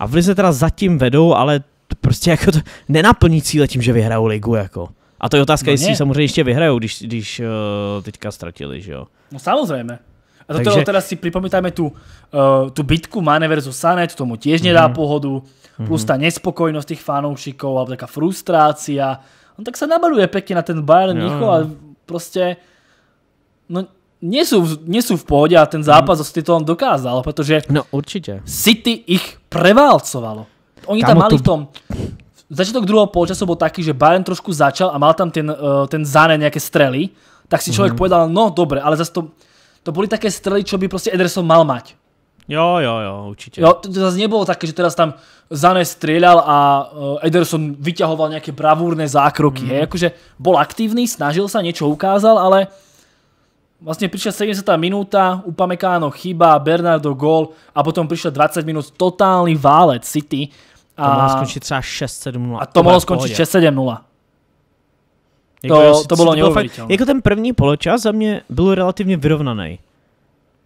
a v lize teda zatím vedou, ale prostě jako to nenaplní cíle tím, že vyhrajou ligu jako. A to je otázka, no jestli ne. samozřejmě ještě vyhrajou, když, když uh, teďka ztratili, že jo? No samozřejmě. A to Takže... teda si připomínáme tu, uh, tu bitku Mane versus Sané, to tomu těžně mm-hmm. pohodu mm-hmm. plus tá nespokojnosť tých fanoušikov alebo taká frustrácia. On tak sa nabaluje pekne na ten Bayern yeah. Mnichov a proste no, nie sú, nie sú v pohode a ten mhm. zápas mm. s titulom dokázal, pretože no, určite. City ich preválcovalo. Oni Kamu tam mali to... v tom... Začiatok druhého polčasu bol taký, že Bayern trošku začal a mal tam ten, uh, ten Zane nejaké strely, tak si človek mm. povedal, no dobre, ale zase to, to boli také strely, čo by proste Ederson mal mať. Jo, jo, jo, určite. Jo, to, to zase nebolo také, že teraz tam Zane strieľal a uh, Ederson vyťahoval nejaké bravúrne zákroky. Mm. akože bol aktívny, snažil sa, niečo ukázal, ale vlastne prišla 70. minúta, upamekáno chyba, Bernardo gol a potom prišla 20 minút totálny válec City. A, to mohlo skončiť třeba 6-7-0. A to, to mohlo skončiť 6-7-0. Jako to, to, to bylo neuvěřitelné. Jako ten první poločas za mě byl relativně vyrovnaný.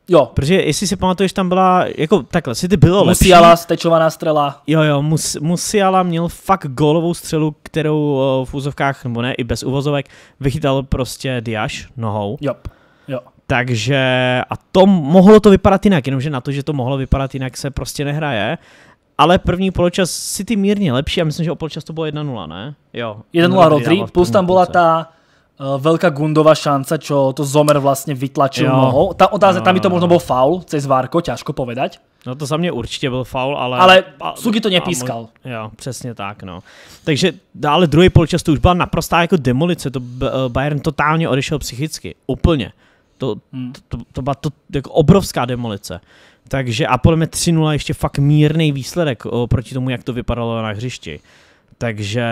Jo. Protože jestli si pamatuješ, tam byla, jako takhle, City bylo Musiala, lepší. Musiala, stečovaná strela. Jo, jo, mus, Musiala měl fakt gólovou střelu, kterou eh, v úzovkách, nebo ne, i bez uvozovek, vychytal prostě Diaš nohou. Jo. Jo. Takže a to mohlo to vypadat jinak, jenomže na to, že to mohlo vypadat jinak, se prostě nehraje. Ale první poločas City mírně lepší, já myslím, že o poločas to bylo 1-0, ne? Jo. 1-0 Rodri, plus tam byla ta Eh, veľká Gundová šanca, čo to Zomer vlastne vytlačil jo. nohou. Ta otázka, tam by to no, možno no. bol faul, cez Várko, ťažko povedať. No to za mě určitě byl faul, ale... Ale Sugi to nepískal. Mo... Jo, přesně tak, no. Takže dále druhý polčas to už byla naprostá jako demolice, to eh, Bayern totálně odešel psychicky, úplně. To, hmm. to, to, to byla to, jako obrovská demolice. Takže a podle mě 3-0 ještě fakt mírný výsledek eh, proti tomu, jak to vypadalo na hřišti. Takže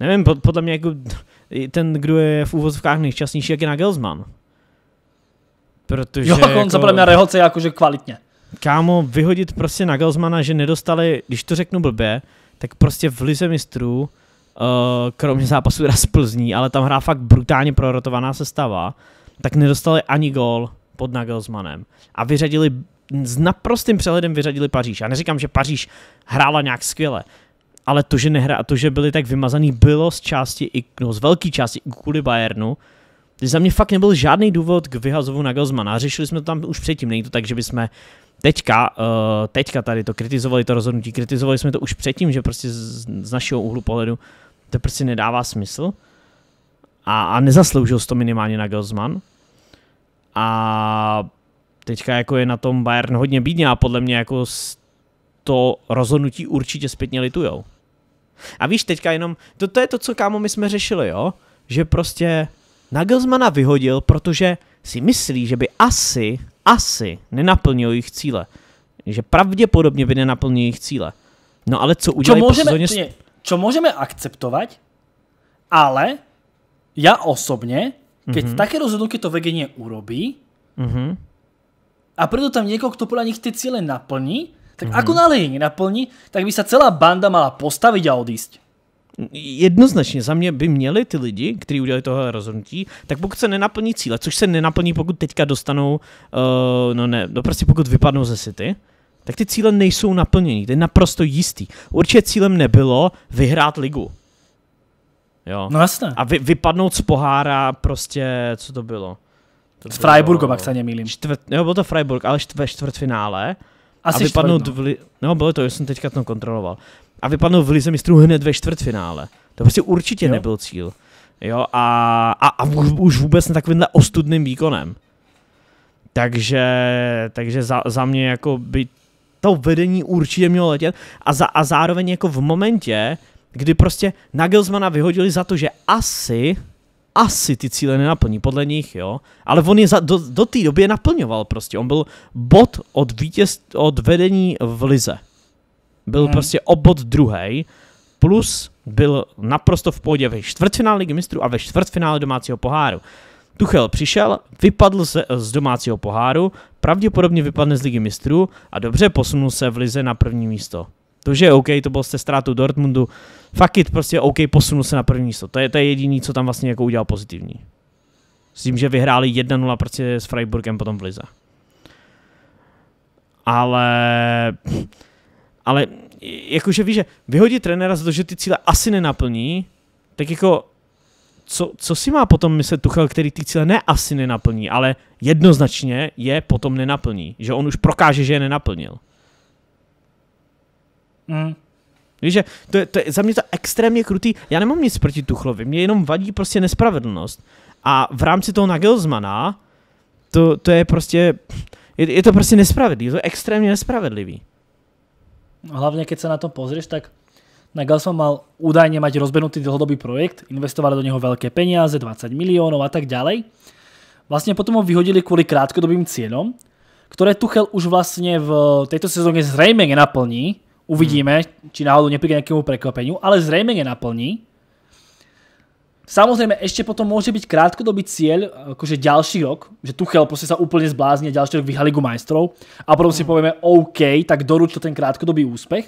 nevím, podle mě jako ten, kdo je v úvozovkách nejšťastnější, jak je na Gelsman. Protože jo, jako on zapodle mě rehoce jakože kvalitně. Kámo, vyhodit prostě na Gelsmana, že nedostali, když to řeknu blbě, tak prostě v lize mistrů, uh, kromě zápasu raz Plzní, ale tam hrá fakt brutálně prorotovaná sestava, tak nedostali ani gol pod Nagelsmanem. A vyřadili, s naprostým přehledem vyřadili Paříž. Já neříkám, že Paříž hrála nějak skvěle, ale to, že nehra a to, že byli tak vymazaný, bylo z části, no, z velké části kvůli Bayernu. Takže za mě fakt nebyl žádný důvod k vyhazovu na Gelsmana. Řešili jsme to tam už předtím, není to tak, že bychom teďka, uh, teďka tady to kritizovali, to rozhodnutí, kritizovali jsme to už předtím, že prostě z, z našeho úhlu pohledu to prostě nedává smysl. A, a nezasloužil to minimálně na Gelsman. A teďka jako je na tom Bayern hodně bídně a podle mě jako to rozhodnutí určitě zpětně litujou. A víš, teďka jenom, to, to je to, co kámo my jsme řešili, jo? Že prostě Nagelsmana vyhodil, protože si myslí, že by asi, asi nenaplnil jejich cíle. Že pravděpodobně by nenaplnil jejich cíle. No ale co udělali co můžeme, sezóně... čo můžeme akceptovat, ale já osobně, keď mm -hmm. také rozhodnutí to vegeně urobí, mm -hmm. a proto tam někoho, kdo podle nich ty cíle naplní, tak mm-hmm. ako náhle jej nenaplní, tak by sa celá banda mala postaviť a odísť. Jednoznačně za mě by měli ty lidi, kteří udělali tohle rozhodnutí, tak pokud se nenaplní cíle, což se nenaplní, pokud teďka dostanou, uh, no ne, no prostě pokud vypadnou ze City, tak ty cíle nejsou naplněny, to je naprosto jistý. Určitě cílem nebylo vyhrát ligu. Jo. No jasné. A vy, vypadnout z pohára prostě, co to bylo? To s bylo, Freiburgem, jak se nemýlím. Čtvrt, jo, byl to Freiburg, ale ve čtvrt, čtvrtfinále. Asi a vypadnou no. v li- No, bylo to, já jsem teďka to kontroloval. A vypadnou v lize mistrů hned ve čtvrtfinále. To prostě určitě jo. nebyl cíl. Jo, a, a, a už, už vůbec ne takovýmhle ostudným výkonem. Takže, takže za, za mě jako by to vedení určitě mělo letět a, za, a zároveň jako v momentě, kdy prostě Nagelsmana vyhodili za to, že asi asi ty cíle nenaplní, podle nich, jo. Ale on je za, do, do té doby je naplňoval prostě. On byl bod od, vítěz, od vedení v lize. Byl hmm. prostě o bod druhý, plus byl naprosto v pohodě ve čtvrtfinále ligy mistrů a ve čtvrtfinále domácího poháru. Tuchel přišel, vypadl se z domácího poháru, pravděpodobně vypadne z ligy mistrů a dobře posunul se v lize na první místo. To, že OK, to bylo se ztrátu Dortmundu, fuck it, prostě OK, posunul se na první místo. To je, to je jediný, co tam vlastně jako udělal pozitivní. S tím, že vyhráli 1-0 prostě s Freiburgem potom v Lize. Ale, ale jakože víš, že vyhodit trenéra za to, že ty cíle asi nenaplní, tak jako co, co si má potom myslet Tuchel, který ty cíle ne asi nenaplní, ale jednoznačně je potom nenaplní, že on už prokáže, že je nenaplnil. Mm. Víš, že to je, to je za mě to extrémně krutý. Já nemám nic proti Tuchlovi, mě jenom vadí prostě nespravedlnost. A v rámci toho Nagelsmana, to, to je prostě, je, je to prostě nespravedlivý, to je extrémně nespravedlivý. No, hlavně když se na to pozrieš, tak Nagelsman mal údajně mať rozbenutý dlhodobý projekt, investovali do něho velké peníze, 20 milionů a tak dále. Vlastně potom ho vyhodili kvůli krátkodobým cieľom, které Tuchel už vlastně v této sezóně zrejme nenaplní, Uvidíme, hmm. či náhodou nepríde nejakému prekvapeniu, ale zrejme nenaplní. Samozrejme, ešte potom môže byť krátkodobý cieľ, akože ďalší rok, že Tuchel proste sa úplne zblázni a ďalší rok vyhá Ligu majstrov a potom si hmm. povieme OK, tak to ten krátkodobý úspech.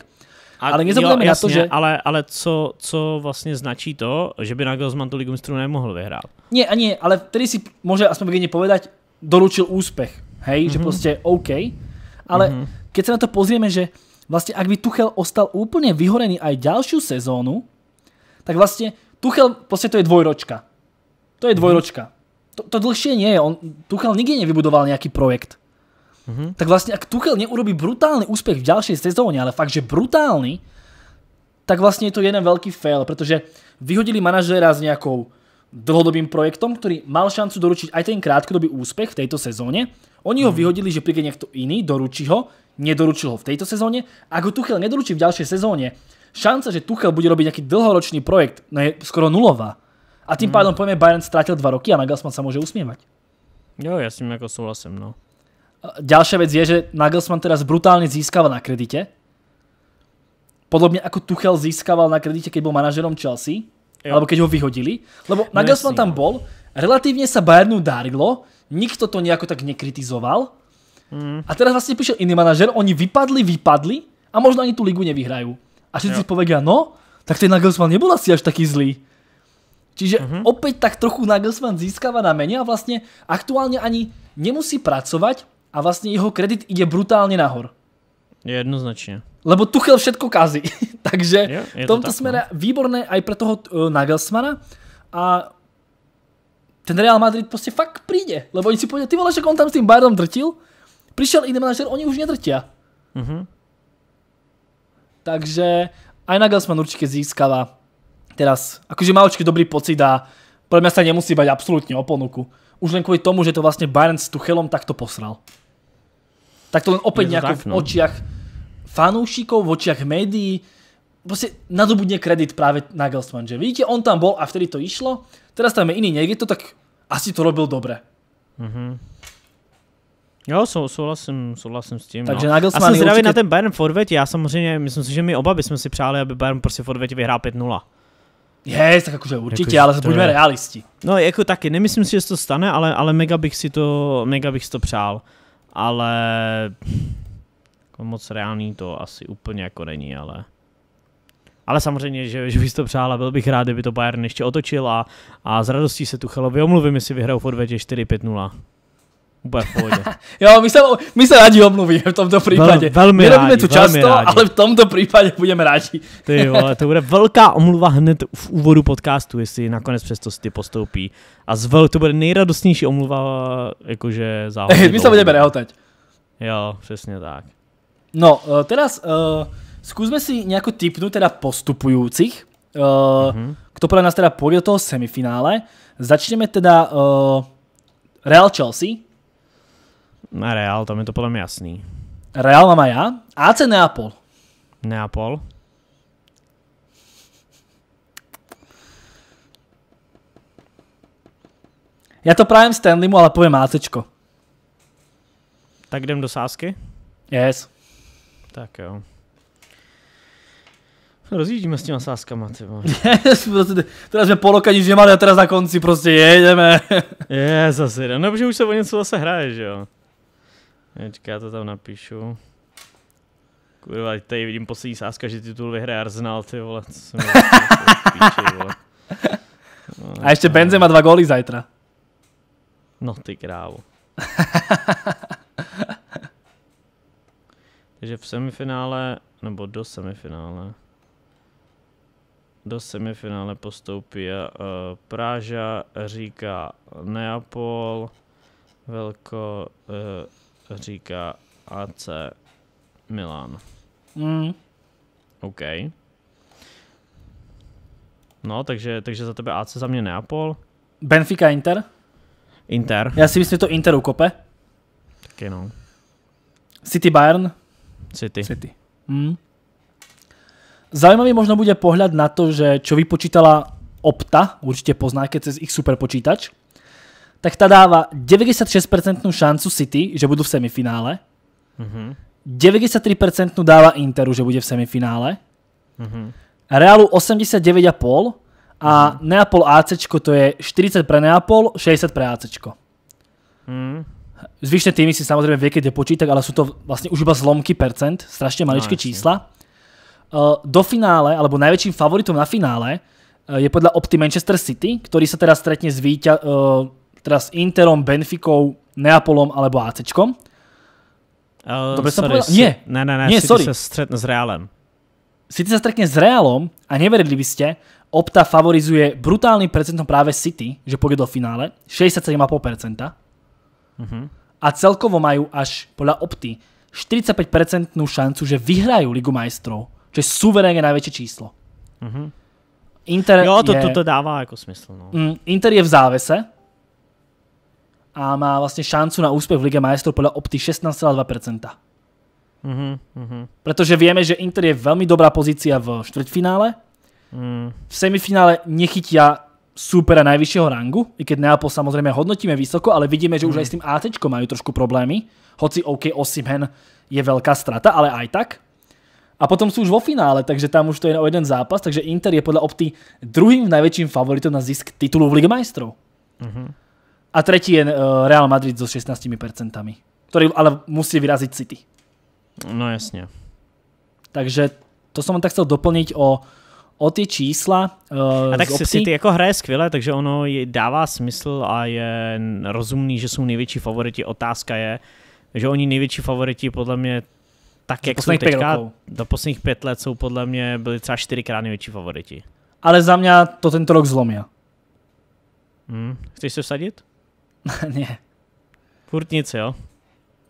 A ale nezapomeňme na to, že... Ale, ale co, co vlastně značí to, že by Nagelsmann tu Ligu mistrů nemohl vyhrát? Nie, a nie, ale vtedy si môže aspoň Virginie povedať, doručil úspech. Hej, mm -hmm. že mhm. proste OK. Ale mm -hmm. keď sa na to pozrieme, že vlastne ak by Tuchel ostal úplne vyhorený aj ďalšiu sezónu, tak vlastne Tuchel, vlastne to je dvojročka. To je mhm. dvojročka. To, to dlhšie nie je. On, Tuchel nikdy nevybudoval nejaký projekt. Mhm. Tak vlastne, ak Tuchel neurobí brutálny úspech v ďalšej sezóne, ale fakt, že brutálny, tak vlastne je to jeden veľký fail, pretože vyhodili manažera s nejakou dlhodobým projektom, ktorý mal šancu doručiť aj ten krátkodobý úspech v tejto sezóne. Oni ho mhm. vyhodili, že príde niekto iný, doručí ho, nedoručil ho v tejto sezóne. Ak ho Tuchel nedoručí v ďalšej sezóne, šanca, že Tuchel bude robiť nejaký dlhoročný projekt, no je skoro nulová. A tým mm. pádom povieme, Bayern strátil dva roky a Nagelsmann sa môže usmievať. Jo, ja s tým ako súhlasím, no. Ďalšia vec je, že Nagelsmann teraz brutálne získava na kredite. Podobne ako Tuchel získaval na kredite, keď bol manažerom Chelsea. Alebo keď ho vyhodili. Lebo no Nagelsmann tam no. bol, relatívne sa Bayernu darilo, nikto to nejako tak nekritizoval. Mm. A teraz vlastne prišiel iný manažer, oni vypadli, vypadli a možno ani tú ligu nevyhrajú. A všetci si povedia, no, tak ten Nagelsmann nebol asi až taký zlý. Čiže mm-hmm. opäť tak trochu Nagelsmann získava na mene a vlastne aktuálne ani nemusí pracovať a vlastne jeho kredit ide brutálne nahor. Jednoznačne. Lebo Tuchel všetko kazí. Takže je, je v tomto tak, smere no. výborné aj pre toho uh, Nagelsmana a ten Real Madrid prostě fakt príde. Lebo oni si povedia, ty vole, že on tam s tým Bayernom drtil, Přišel i manažer, oni už nedrtia. Mm-hmm. Takže aj Gelsman určitě získala teraz, akože má určitě dobrý pocit a podle mě se nemusí bať absolutně o ponuku. Už len kvůli tomu, že to vlastně Bayern s Tuchelom takto posral. Tak to len opět nějak tak, no. v očiach fanoušikov, v očiach médií, prostě nadobudne kredit právě Gelsman, že vidíte, on tam bol a vtedy to išlo, teraz tam je iný, nejde to, tak asi to robil dobre. Mm -hmm. Jo, sou, souhlasím, souhlasím s tím. Takže no. Já jsem zdravý určitě... na ten Bayern v Já samozřejmě, myslím si, že my oba bychom si přáli, aby Bayern prostě v forvet vyhrál 5-0. Je Yes, tak jakože určitě, jako, ale buďme je... realisti. No jako taky, nemyslím si, že se to stane, ale, ale mega bych si to, mega bych si to přál. Ale jako moc reálný to asi úplně jako není, ale... Ale samozřejmě, že, že bys to přál a byl bych rád, kdyby to Bayern ještě otočil a, a z radostí se tu chalo vyomluvím, jestli vyhrajou v odvětě 4-5-0. Úplně v pohodě. jo, my se, my se rádi omluvíme v tomto případě. Vel, velmi rádi, to často, velmi rádi. ale v tomto případě budeme rádi. ty vole, to bude velká omluva hned v úvodu podcastu, jestli nakonec přesto ty postoupí. A z to bude nejradostnější omluva, jakože za my se budeme rehotať. Jo, přesně tak. No, uh, teraz uh, zkusme si nějakou typnu teda postupujících, uh, eh, mm-hmm. kto podle nás teda půjde do toho semifinále. Začneme teda uh, Real Chelsea, na Real, tam je to podle mě jasný. Real mám a já. AC Neapol. Neapol. Já to právě Stanleymu, ale povím ACčko. Tak jdem do sásky? Yes. Tak jo. No, rozjíždíme s těma sáskama, ty yes, prostě, teda jsme polokaní roka a teraz na konci prostě jedeme. je, zase, no, protože už se o něco zase hraje, že jo. Teďka já to tam napíšu. Kurva, tady vidím poslední sázka, že titul vyhraje Arsenal, ty vole. Co jsem vole. No, a ještě má dva góly zajtra. No ty krávo. Takže v semifinále, nebo do semifinále, do semifinále postoupí uh, eh, Práža, říká Neapol, Velko, eh, říká AC Milan. Mm. OK. No, takže, takže za tebe AC, za mě Neapol. Benfica Inter? Inter. Já si myslím, že to Inter ukope. Taky no. City Bayern? City. City. Mm. Zajímavý možno bude pohled na to, že čo vypočítala Opta, určitě poznáte cez ich superpočítač, tak ta dává 96% šancu City, že budú v semifinále. Mm-hmm. 93% dáva Interu, že bude v semifinále. Mm-hmm. Realu 89,5 a mm-hmm. Neapol AC to je 40 pre Neapol, 60 pre AC Mm. Zvyšné týmy si samozrejme vie, keď je počítak, ale sú to vlastne už iba zlomky percent, strašne maličké no, čísla. Uh, do finále, alebo najväčším favoritom na finále uh, je podľa Opti Manchester City, ktorý sa teraz stretne s víťa, uh, eh, teda s Interom, Benficou, Neapolom alebo ACčkom. Uh, Dobre sorry, som Nie. Ne, ne, ne, Nie, sorry. sa stretne s Reálem. City sa stretne s Realom a neverili by ste, Opta favorizuje brutálnym percentom práve City, že pôjde do finále, 67,5%. Uh-huh. Mhm. A celkovo majú až podľa Opty 45% šancu, že vyhrajú Ligu majstrov, čo je suverénne najväčšie číslo. Uh-huh. Inter jo, to, je... to, to dává jako smysl. No. Mm, Inter je v závese, a má vlastně šancu na úspěch v Lige Majestru podle opty 16,2%. Mm-hmm, mm Pretože vieme, že Inter je veľmi dobrá pozícia v štvrťfinále. Mm. V semifinále nechytia supera najvyššieho rangu, i keď Neapol samozrejme hodnotíme vysoko, ale vidíme, že mm. už aj s mhm. tým AT majú trošku problémy, hoci OK Osimhen je veľká strata, ale aj tak. A potom sú už vo finále, takže tam už to je o jeden zápas, takže Inter je podľa opty druhým najväčším favoritom na zisk titulu v Ligue majstrov. Mm-hmm. A tretí je eh, Real Madrid so 16%, ktorý ale musí vyraziť City. No jasne. Takže to som tak chcel doplniť o, o ty čísla. obcí. Eh, a tak si City jako hraje skvěle, takže ono dává smysl a je rozumný, že jsou největší favoriti. Otázka je, že oni největší favoriti podle mě tak, jak sú teďka, do posledních pět let jsou podle mě byli třeba čtyřikrát největší favoriti. Ale za mě to tento rok zlomí. Hm, chceš se vsadit? nie. Furt nic, jo?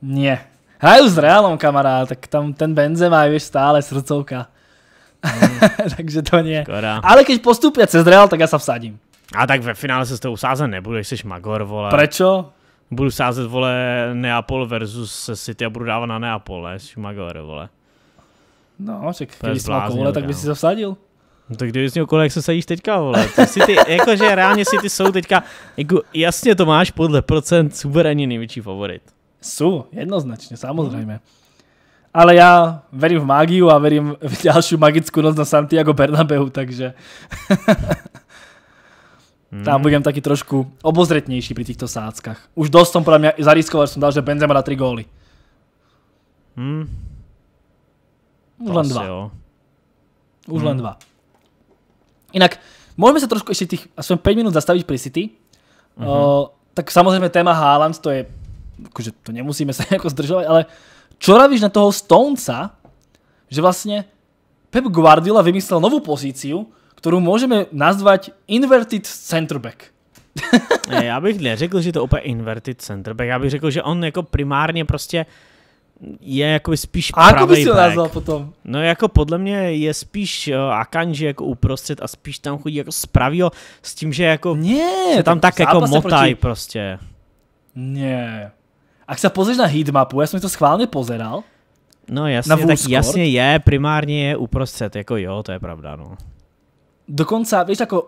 Nie. Hrajú s Realom, kamarád, tak tam ten Benzema je vieš, stále srdcovka. Mm. Takže to nie. Škoda. Ale keď postupia cez Real, tak ja sa vsadím. A tak ve finále sa s tou sázen nebudeš, seš Magor, vole. Prečo? Budu sázet, vole, Neapol versus City a budu dávat na Neapol, ne? Jsi Magor, vole. No, však když jsi tak by si se vsadil. No tak kdyby jsi měl kolik, jak se sadíš teďka, vole. To si ty, jakože reálně si ty jsou teďka, jako jasně to máš podle procent suverénně největší favorit. Jsou, jednoznačně, samozřejmě. Ale já verím v mágiu a verím v další magickou noc na Santiago Bernabeu, takže hmm. tam budem taky trošku obozretnější při těchto sáckách. Už dost jsem podle mě zariskoval, že dal, že Benzema dá tri góly. Hmm. Už len dva. Jo. Už hmm. len dva. Inak, môžeme sa trošku ešte tých, aspoň 5 minút zastaviť pri City. Mm-hmm. O, tak samozrejme téma Haaland, to je, akože to nemusíme sa nejako zdržovať, ale čo ravíš na toho Stonca, že vlastne Pep Guardiola vymyslel novú pozíciu, kterou můžeme nazvať inverted centerback. já bych neřekl, že to úplně inverted centerback, já bych řekl, že on jako primárně prostě je jako spíš A jako bys to nazval potom? No jako podle mě je spíš uh, Akanji jako uprostřed a spíš tam chodí jako z pravýho, s tím, že jako Nie, se tam tak jako motaj proti... prostě. a když se pozřeš na heatmapu, já jsem to schválně pozeral. No jasně, tak jasně je, primárně je uprostřed, jako jo, to je pravda, no. Dokonce, víš, jako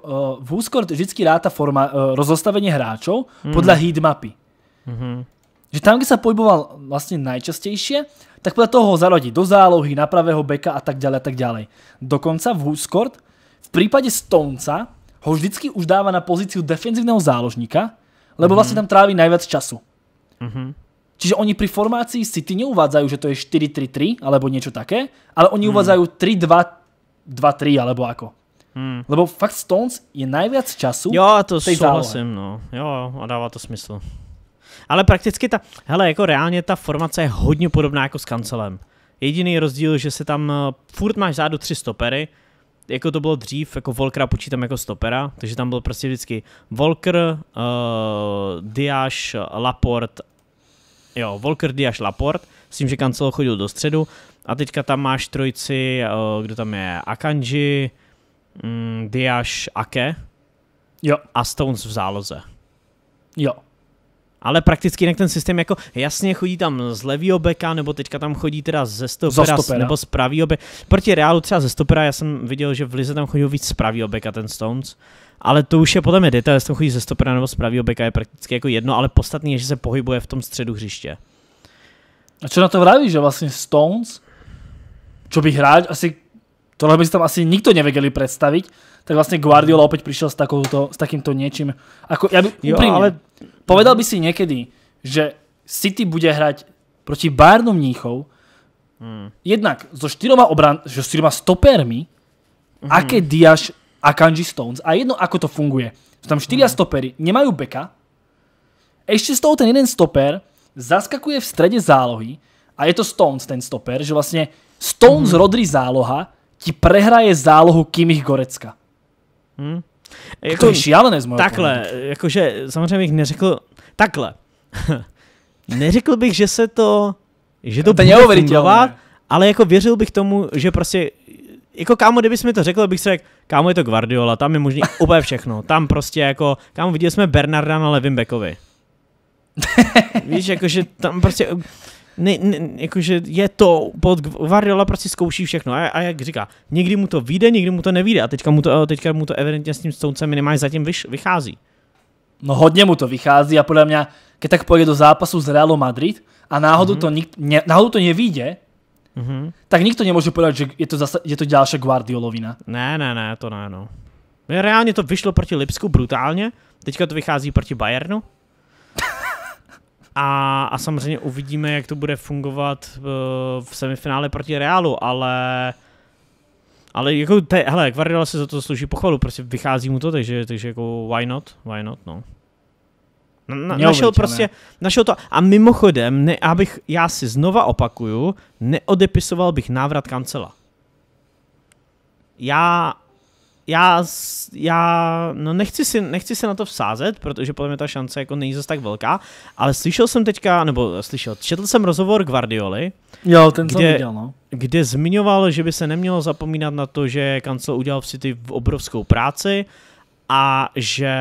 uh, eh, v vždycky dá ta forma, uh, eh, rozostavení hráčů mm. podle hmm. heatmapy. Mm-hmm že tam, kde sa pohyboval vlastne najčastejšie, tak podľa toho ho zaradí do zálohy, na pravého beka a tak ďalej a tak ďalej. Dokonca v Huskort v prípade Stonca ho vždycky už dáva na pozíciu defenzívneho záložníka, lebo mm -hmm. vlastne tam tráví najviac času. Mm -hmm. Čiže oni pri formácii City neuvádzajú, že to je 4-3-3 alebo niečo také, ale oni mm. uvádzajú 3-2-2-3 alebo ako. Hmm. Lebo fakt Stones je najviac času Jo, to tej no. Jo, a dává to smysl. Ale prakticky ta, hele, jako reálně ta formace je hodně podobná jako s kancelem. Jediný rozdíl, že se tam eh, furt máš zádu tři stopery, jako to bylo dřív, jako Volkera počítám jako stopera, takže tam byl prostě vždycky Volker, uh, Diáš, Laport, jo, Volker, Diáš, Laport, s tím, že Cancelo chodil do středu a teďka tam máš trojici, uh, kdo tam je, Akanji, um, Diáš, Ake jo. a Stones v záloze. Jo ale prakticky jinak ten systém jako jasně chodí tam z levýho beka, nebo teďka tam chodí teda ze stopera, stopera. nebo z pravýho beka. Proti Realu třeba ze stopera, já jsem viděl, že v Lize tam chodí víc z pravýho beka ten Stones. Ale to už je podle mě detail, jestli tam chodí ze stopera nebo z pravýho beka, je prakticky jako jedno, ale podstatný je, že se pohybuje v tom středu hřiště. A co na to vravíš, že vlastně Stones, čo by hráč asi Tohle by si tam asi nikto nevedeli predstaviť. Tak vlastne Guardiola opäť prišiel s, takouto, s takýmto niečím. Ako, ja by, jo, úprimne, ale... povedal by si niekedy, že City bude hrať proti Bayernu Mníchov hmm. jednak so štyroma, obran, so štyroma stopermi, hmm aké Diaz a Kanji Stones. A jedno, ako to funguje. Sú tam štyria hmm stopery, nemajú beka, ešte z toho ten jeden stoper zaskakuje v strede zálohy a je to Stones ten stoper, že vlastne Stones, mm-hmm. Rodri záloha ti prehraje zálohu Kimich Gorecka. Hmm. Jako, to je šialené z Takhle, pohledu. jakože samozřejmě bych neřekl, takhle, neřekl bych, že se to, že to, to bude fungovat, ale jako věřil bych tomu, že prostě jako kámo, kdybys mi to řekl, bych si řekl, kámo je to Guardiola, tam je možný úplně všechno. Tam prostě jako, kámo, viděli jsme Bernarda na Levinbekovi. Víš, jakože tam prostě, ne, ne, jakože je to, pod Guardiola prostě zkouší všechno a, a jak říká, někdy mu to vyjde, někdy mu to nevíde a teďka mu to, teďka mu to evidentně s tím stouncem minimálně zatím vyš, vychází. No hodně mu to vychází a podle mě, když tak pojede do zápasu z Realu Madrid a náhodou, mm-hmm. to, nik, ne, náhodou to nevíde, mm-hmm. tak nikto nemůže povedať, že je to, zase, je to ďalšia Guardiolovina. Ne, ne, ne, to ne, no. Reálně to vyšlo proti Lipsku brutálně, teďka to vychází proti Bayernu, a, a samozřejmě uvidíme, jak to bude fungovat eh, v semifinále proti Realu, ale ale jako, te, hele, Guardiola se za to služí pochvalu, prostě vychází mu to, takže, takže jako why not, why not, no. Na, na, našel být, prostě, ne. našel to. A mimochodem, ne, abych, já si znova opakuju, neodepisoval bych návrat kancela. Já já, já no nechci, si, nechci se na to vsázet, protože podle mě ta šance jako není zase tak velká, ale slyšel jsem teďka, nebo slyšel, četl jsem rozhovor Guardioli, jo, ten kde, viděl, no. kde zmiňoval, že by se nemělo zapomínat na to, že Kancel udělal v City v obrovskou práci a že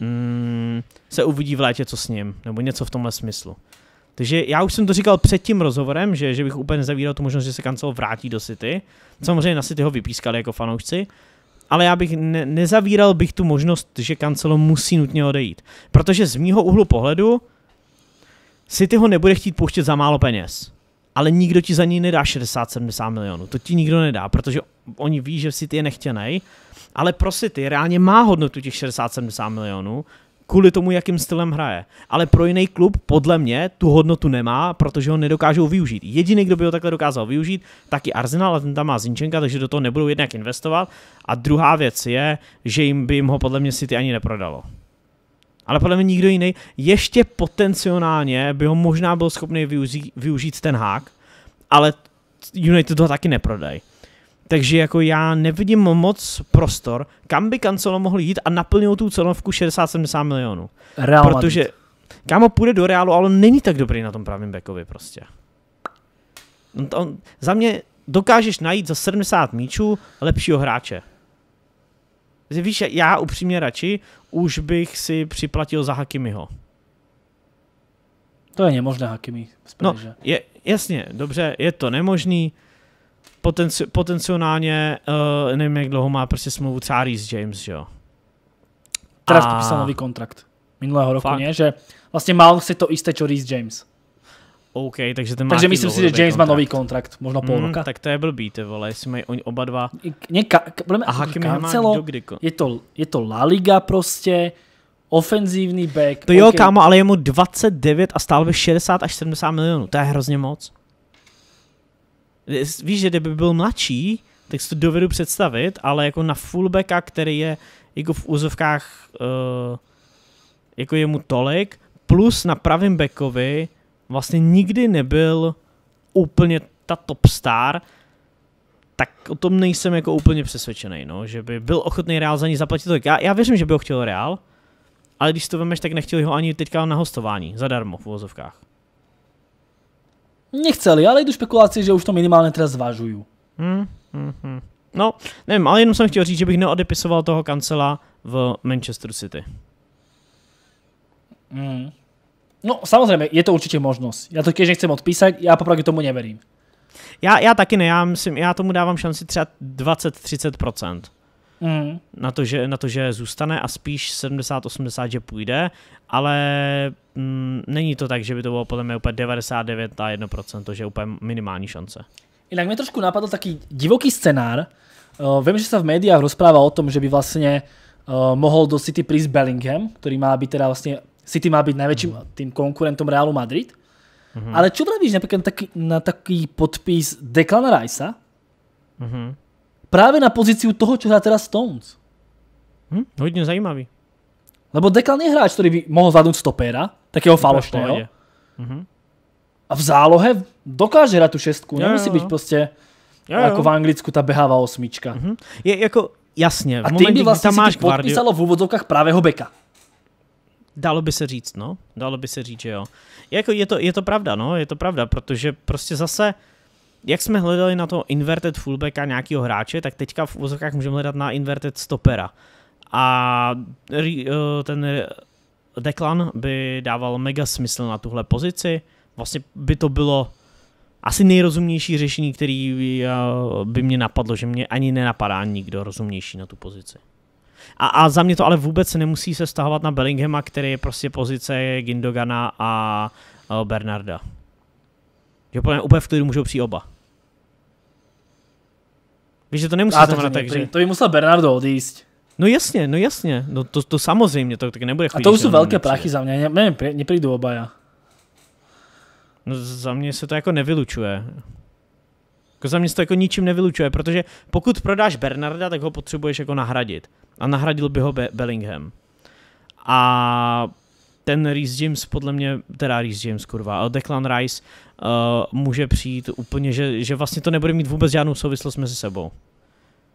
mm, se uvidí v létě, co s ním, nebo něco v tomhle smyslu. Takže já už jsem to říkal před tím rozhovorem, že, že bych úplně nezavíral tu možnost, že se Kancel vrátí do City. Samozřejmě na City ho vypískali jako fanoušci, ale já bych ne- nezavíral bych tu možnost, že Cancelo musí nutně odejít. Protože z mýho úhlu pohledu City ho nebude chtít pouštět za málo peněz. Ale nikdo ti za něj nedá 60-70 milionů. To ti nikdo nedá, protože oni ví, že City je nechtěnej. Ale pro prostě City reálně má hodnotu těch 60-70 milionů, kvůli tomu, jakým stylem hraje. Ale pro jiný klub podle mě tu hodnotu nemá, protože ho nedokážou využít. Jediný, kdo by ho takhle dokázal využít, tak i Arsenal, a ten tam má Zinčenka, takže do toho nebudou jednak investovat. A druhá věc je, že jim by jim ho podle mě City ani neprodalo. Ale podle mě nikdo jiný. Ještě potenciálně by ho možná byl schopný využít, využít ten hák, ale United ho taky neprodají. Takže jako já nevidím moc prostor, kam by Cancelo mohl jít a naplnil tu cenovku 60-70 milionů. Real Protože kámo půjde do Realu, ale není tak dobrý na tom pravém backovi prostě. On, on, za mě dokážeš najít za 70 míčů lepšího hráče. Víš, já upřímně radši už bych si připlatil za Hakimiho. To je nemožné, Hakimi. Sprejže. No, je, jasně, dobře, je to nemožný potenci- potenciálně, uh, nevím, jak dlouho má prostě smlouvu třeba Reece James, že jo. Teraz a... podpísal nový kontrakt minulého roku, Fakt? nie? že vlastně mal si to isté, čo Reece James. OK, takže ten má Takže myslím si, že James kontrakt. má nový kontrakt, možná půl mm, roka. Tak to je blbý, ty vole, jestli mají oni oba dva. Ne, ka, budeme, a Hakimi kancelo, má kdy, je, to, je to La Liga prostě, ofenzívní back. To okay. jo, kámo, ale je mu 29 a stál by 60 až 70 milionů, to je hrozně moc. Víš, že kdyby byl mladší, tak si to dovedu představit, ale jako na fullbacka, který je jako v úzovkách uh, jako jemu tolik, plus na pravém backovi vlastně nikdy nebyl úplně ta top star, tak o tom nejsem jako úplně přesvědčený, no, že by byl ochotný Real za ní zaplatit tolik. Já, já věřím, že by ho chtěl Real, ale když to vemeš, tak nechtěli ho ani teďka na hostování, zadarmo v uvozovkách nechceli, ale idú špekulácie, že už to minimálne teraz zvažujú. Hmm, hmm, hmm. No, nevím, ale jenom jsem chtěl říct, že bych neodepisoval toho kancela v Manchester City. Mm. No, samozřejmě, je to určitě možnost. Já to když nechcem odpísat, já popravdě tomu neverím. Já, já taky ne, já, myslím, já tomu dávám šanci třeba 20-30% mm. na, to, že, na to, že zůstane a spíš 70-80, že půjde, ale mm, není to tak, že by to bylo podle mě úplně 99 a 1%, to je úplně minimální šance. Jinak mě trošku napadl taký divoký scénář, Uh, eh, vím, že se v médiách rozprává o tom, že by vlastně uh, mohl do City prísť Bellingham, který má být teda vlastně, City má být největším mm. tým konkurentom Realu Madrid. Mm-hmm. Ale čo vravíš například na na taký podpis Declan Ricea, mm-hmm právě na pozici toho, čo hrá teraz Stones. Hm, hodně zajímavý. Lebo Declan je hráč, který by mohl zvládnout stopéra, takého falošného. Mhm. A v zálohe dokáže hrát tu šestku, jo, nemusí jo, být prostě jo, jo. jako v Anglicku ta behává osmička. Mhm. Je jako, jasně. A ty by vlastně tam máš podpísalo v úvodzovkách pravého beka. Dalo by se říct, no. Dalo by se říct, že jo. Jako je to, je to pravda, no. Je to pravda, protože prostě zase uh, jak jsme hledali na to inverted fullbacka nějakého hráče, tak teďka v úzokách můžeme hledat na inverted stopera. A eh, ten Declan by dával mega smysl na tuhle pozici. Vlastně by to bylo asi nejrozumnější řešení, který eh, by, mě napadlo, že mě ani nenapadá nikdo rozumnější na tu pozici. A, a za mě to ale vůbec nemusí se stahovat na Bellinghama, který je prostě pozice Gindogana a eh, Bernarda. Že úplně v klidu můžou přijít oba. Víš, že to nemusí A, znamenat tak, že... To by musel Bernardo odísť. No jasně, no jasně, no to, to samozřejmě, to tak nebude chodit. A to už jsou velké prachy za mě, nevím, nepřijdu já. No za mě se to jako nevylučuje. Jako za mě se to jako ničím nevylučuje, protože pokud prodáš Bernarda, tak ho potřebuješ jako nahradit. A nahradil by ho Be- Bellingham. A ten Reese James podle mě, teda Reese James kurva, ale Declan Rice uh, může přijít úplně, že, že vlastně to nebude mít vůbec žádnou souvislost mezi sebou.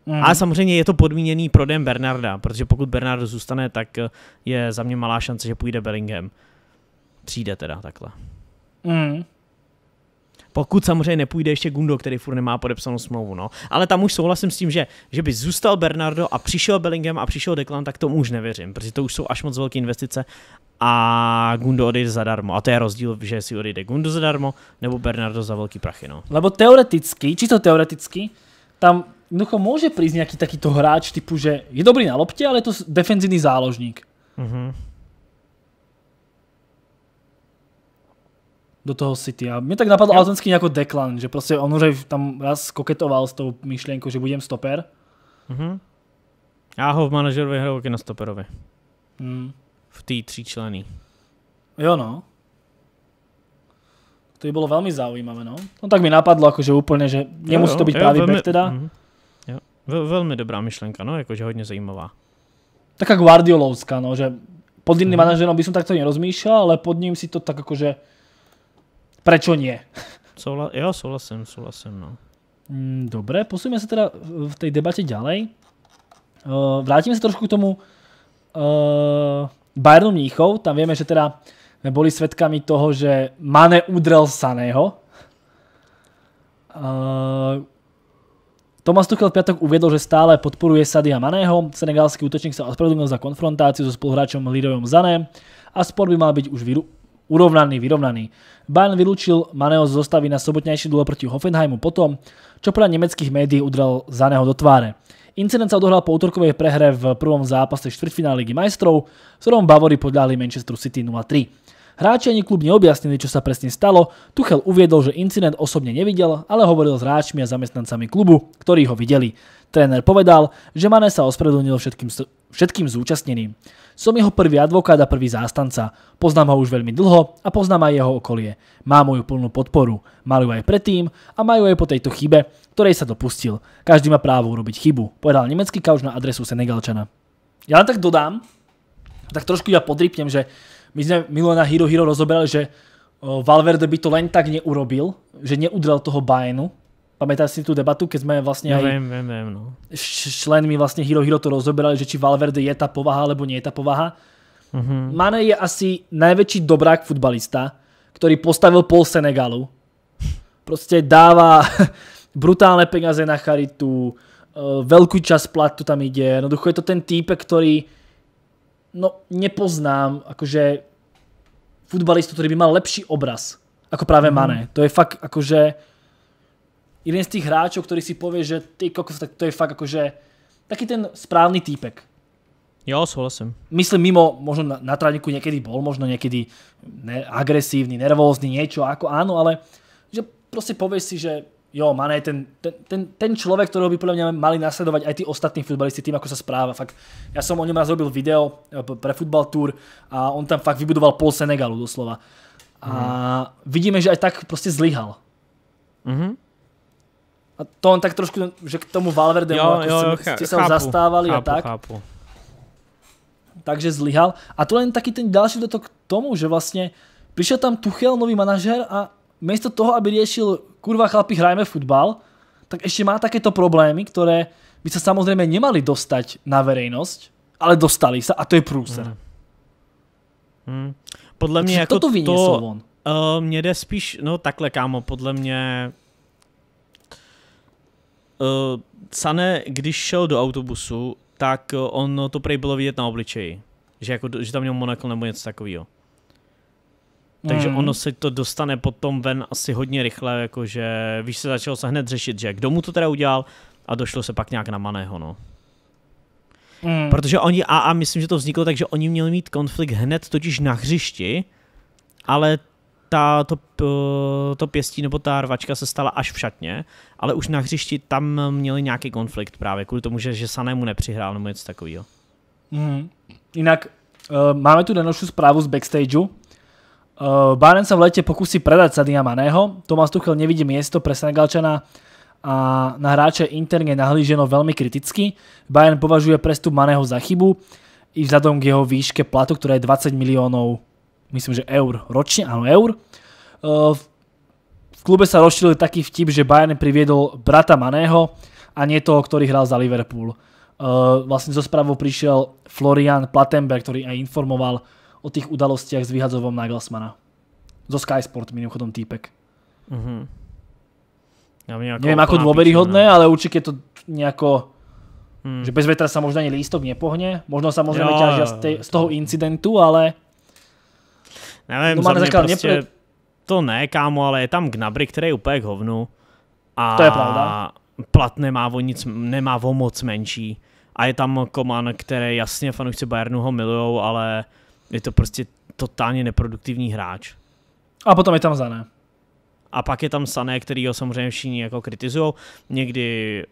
Mm. Ale samozřejmě je to podmíněný prodejem Bernarda, protože pokud Bernardo zůstane, tak eh, je za mě malá šance, že půjde Bellingham. Přijde teda takhle. Mm. Pokud samozřejmě nepůjde ještě Gundo, který furt nemá podepsanou smlouvu. No. Ale tam už souhlasím s tím, že, že by zůstal Bernardo a přišel Bellingham a přišel Declan, tak tomu už nevěřím, protože to už jsou až moc velké investice a Gundo odejde zadarmo. A to je rozdíl, že si odejde Gundo zadarmo nebo Bernardo za velký prachy. No. Lebo teoreticky, to teoreticky, tam jednoducho může přijít nějaký takýto hráč typu, že je dobrý na lopte, ale je to defenzivní záložník. Mm-hmm. do toho City. A mě tak napadlo Alzenský jako Declan, že prostě on už tam raz koketoval s tou myšlenkou, že budem stoper. Mhm. Já ho v manažerovi hraju na stoperovi. V hmm. V té členy. Jo no. To by bylo velmi zaujímavé, no. No tak mi napadlo, akože úplně, že nemusí to být právě velmi, back teda. Mm, jo. velmi dobrá myšlenka, no, jakože hodně zajímavá. Taká guardiolovská, no, že pod jiným mm. manažerem by som takto nerozmýšľal, ale pod ním si to tak akože Prečo nie? Soula, jo, souhlasím, souhlasím, no. Mm, dobré, posuneme se teda v té debatě ďalej. Eh, vrátíme se trošku k tomu uh, Bayernu Mníchov. Tam víme, že teda jsme byli svedkami toho, že Mane udrel Saného. Uh, eh, Tomas Tuchel v piatok uviedol, že stále podporuje Sadia Maného. Senegalský útočník sa ospravedlnil za konfrontáciu so spoluhráčom Lidovým zanem. a spor by mal byť už urovnaný, vyrovnaný. Bayern vylúčil Maneo z zostavy na sobotnejší duel proti Hoffenheimu potom, čo podľa nemeckých médií udral neho do tváre. Incident sa odohral po útorkovej prehre v prvom zápase štvrťfinále Ligy majstrov, v ktorom Bavory podľahli Manchesteru City 0-3. Hráči ani klub neobjasnili, čo sa presne stalo. Tuchel uviedol, že incident osobne nevidel, ale hovoril s hráčmi a zamestnancami klubu, ktorí ho videli. Tréner povedal, že Mane sa ospredlnil všetkým, všetkým zúčastneným. Som jeho prvý advokát a prvý zástanca. Poznám ho už veľmi dlho a poznám aj jeho okolie. Má moju plnú podporu. Mal ju aj predtým a majú aj po tejto chybe, ktorej sa dopustil. Každý má právo urobiť chybu, povedal nemecký kauč na adresu Senegalčana. Ja len tak dodám, tak trošku ja podrypnem, že my sme milo na Hero Hero rozoberali, že Valverde by to len tak neurobil, že neudrel toho Bayernu, Pamätáš si tu debatu, keď sme vlastne ja aj viem, viem, viem, no. členmi vlastne Hiro Hiro to rozoberali, že či Valverde je tá povaha, alebo nie je tá povaha. Mhm. Mane je asi najväčší dobrák futbalista, ktorý postavil pol Senegalu. Proste dáva brutálne peniaze na charitu, e, veľkú čas platu tam ide. Jednoducho je to ten týpek, ktorý no nepoznám, akože futbalistu, ktorý by mal lepší obraz ako práve mm. Mane. To je fakt akože jeden z tých hráčov, ktorý si povie, že ty kokos, tak to je fakt akože taký ten správny týpek. Jo, souhlasím. Myslím, mimo, možno na, na trániku niekedy bol, možno niekedy ne, agresívny, nervózny, niečo, ako áno, ale že proste povieš si, že jo, Mané je ten, ten, ten, ten človek, ktorého by podľa mňa mali nasledovať aj tí ostatní futbalisti tým, ako sa správa. Fakt, ja som o ňom raz robil video eh, pre futbal Tour a on tam fakt vybudoval pol Senegalu doslova. A mm. vidíme, že aj tak proste zlyhal. Mhm. Mm a to on tak trošku, že k tomu Valverde, jo, jako jo, jo, ch- ste se chápu, zastávali chápu, a tak. Chápu. Takže zlyhal. A tu len taký ten další dotok k tomu, že vlastně přišel tam Tuchel, nový manažer a místo toho, aby riešil kurva chlapi hrajme futbal, tak ještě má takéto problémy, které by se samozřejmě nemali dostať na verejnosť, ale dostali se a to je průser. Hmm. Hmm. Podle mě jako to, to, to uh, eh, mne jde spíš, no takhle kámo, podle mě Uh, Sané, když šel do autobusu, tak eh, on to prej bylo vidět na obličeji. Že, jako, že tam měl monokl nebo něco takového. Takže mm. ono se to dostane potom ven asi hodně rychle, jakože víš, se začalo se hned řešit, že kdo mu to teda udělal a došlo se pak nějak na Maného, no. Mm. Protože oni, a, a myslím, že to vzniklo tak, že oni měli mít konflikt hned totiž na hřišti, ale ta, to, eh, to pěstí nebo ta rvačka se stala až v šatně, ale už na hřišti tam měli nějaký konflikt právě kvůli tomu, že, že Sanému nepřihrál nebo něco takového. Mm. Jinak uh, máme tu denošu zprávu z backstageu. Uh, eh, Baren se v lete pokusí predat Sadia Maného, Tomáš Tuchel nevidí město pre Senegalčana a na hráče interně nahlíženo velmi kriticky. Bayern považuje prestup Maného za chybu i vzhledem k jeho výške platu, která je 20 milionů myslím, že eur ročne, áno, eur. Eh, v klube sa rozšíril taký vtip, že Bayern priviedol brata Maného a nie toho, ktorý hral za Liverpool. Eh, vlastne zo správou prišiel Florian Plattenberg, ktorý aj informoval o tých udalostiach s vyhadzovom Nagelsmana. Zo Sky Sport, mimochodom týpek. Mhm. Neviem, ako dôveryhodné, no. ale určite to nejako... Mhm. Že bez vetra sa možno ani lístok nepohne. Možno samozrejme jo, ťažia z toho incidentu, ale... Nevím, no, za mě prostě... Nepr... To ne, kámo, ale je tam Gnabry, který je úplně k hovnu. A to je pravda. Plat nemá o, nic, nemá o moc menší. A je tam Koman, který jasně fanoušci Bayernu ho milujou, ale je to prostě totálně neproduktivní hráč. A potom je tam Zané. A pak je tam Sané, který ho samozřejmě všichni jako kritizují. Někdy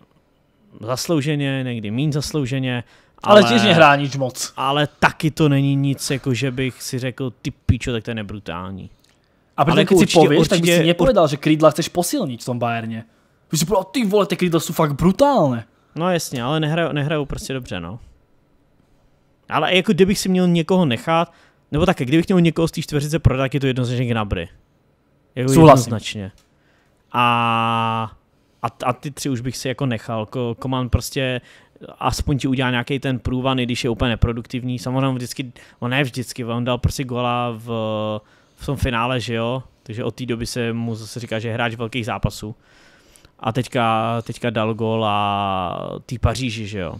zaslouženě, někdy méně zaslouženě, ale, ale těžně hráníč moc. Ale taky to není nic, jako že bych si řekl, ty pičo, tak to je nebrutální. A protože když si pověš, tak bys si nepovedal, že krídla chceš posilnit v tom Bayerně. Vy si povedal, ty vole, ty krídla jsou fakt brutálne. No jasně, ale nehrajou, nehrajou prostě dobře, no. Ale jako kdybych si měl někoho nechat, nebo také, kdybych měl někoho z té čtveřice prodat, tak je to jednoznačně Gnabry. Jako Souhlasím. Jednoznačně. A, a, a ty tři už bych si jako nechal. Ko, Koman prostě aspoň ti udělá nějaký ten průvan, i když je úplně neproduktivní. Samozřejmě vždycky, on ne vždycky, on dal prostě gola v, v tom finále, že jo? Takže od té doby se mu zase říká, že je hráč velkých zápasů. A teďka, teďka dal gol a tý Paříži, že jo?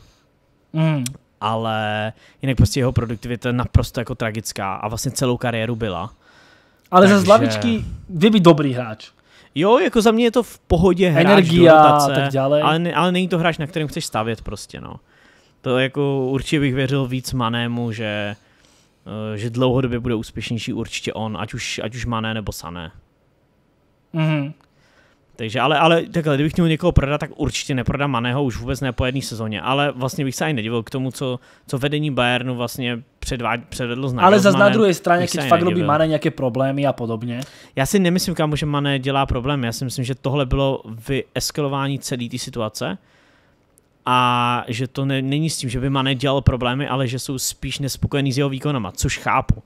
Mm. Ale jinak prostě jeho produktivita je naprosto jako tragická a vlastně celou kariéru byla. Ale Takže... za z lavičky vy by dobrý hráč. Jo, jako za mě je to v pohodě hráč Energia rotace, tak dále. Ale, ne, ale není to hráč, na kterém chceš stavět prostě, no. To jako určitě bych věřil víc Manému, že, eh, že dlouhodobě bude úspěšnější určitě on, ať už, ať už Mané nebo Sané. Mhm. Takže, ale, ale takhle, kdybych měl někoho prodat, tak určitě neprodám Maného už vůbec ne po jedné sezóně, ale vlastně bych se ani nedivil k tomu, co, co vedení Bayernu vlastně předvedl s Ale za na druhé straně, když fakt robí Mane nějaké problémy a podobně. Já si nemyslím, kámo, že Mane dělá problémy. Já si myslím, že tohle bylo vyeskalování celé té situace a že to ne, není s tím, že by Mane dělal problémy, ale že jsou spíš nespokojený s jeho výkonama, což chápu.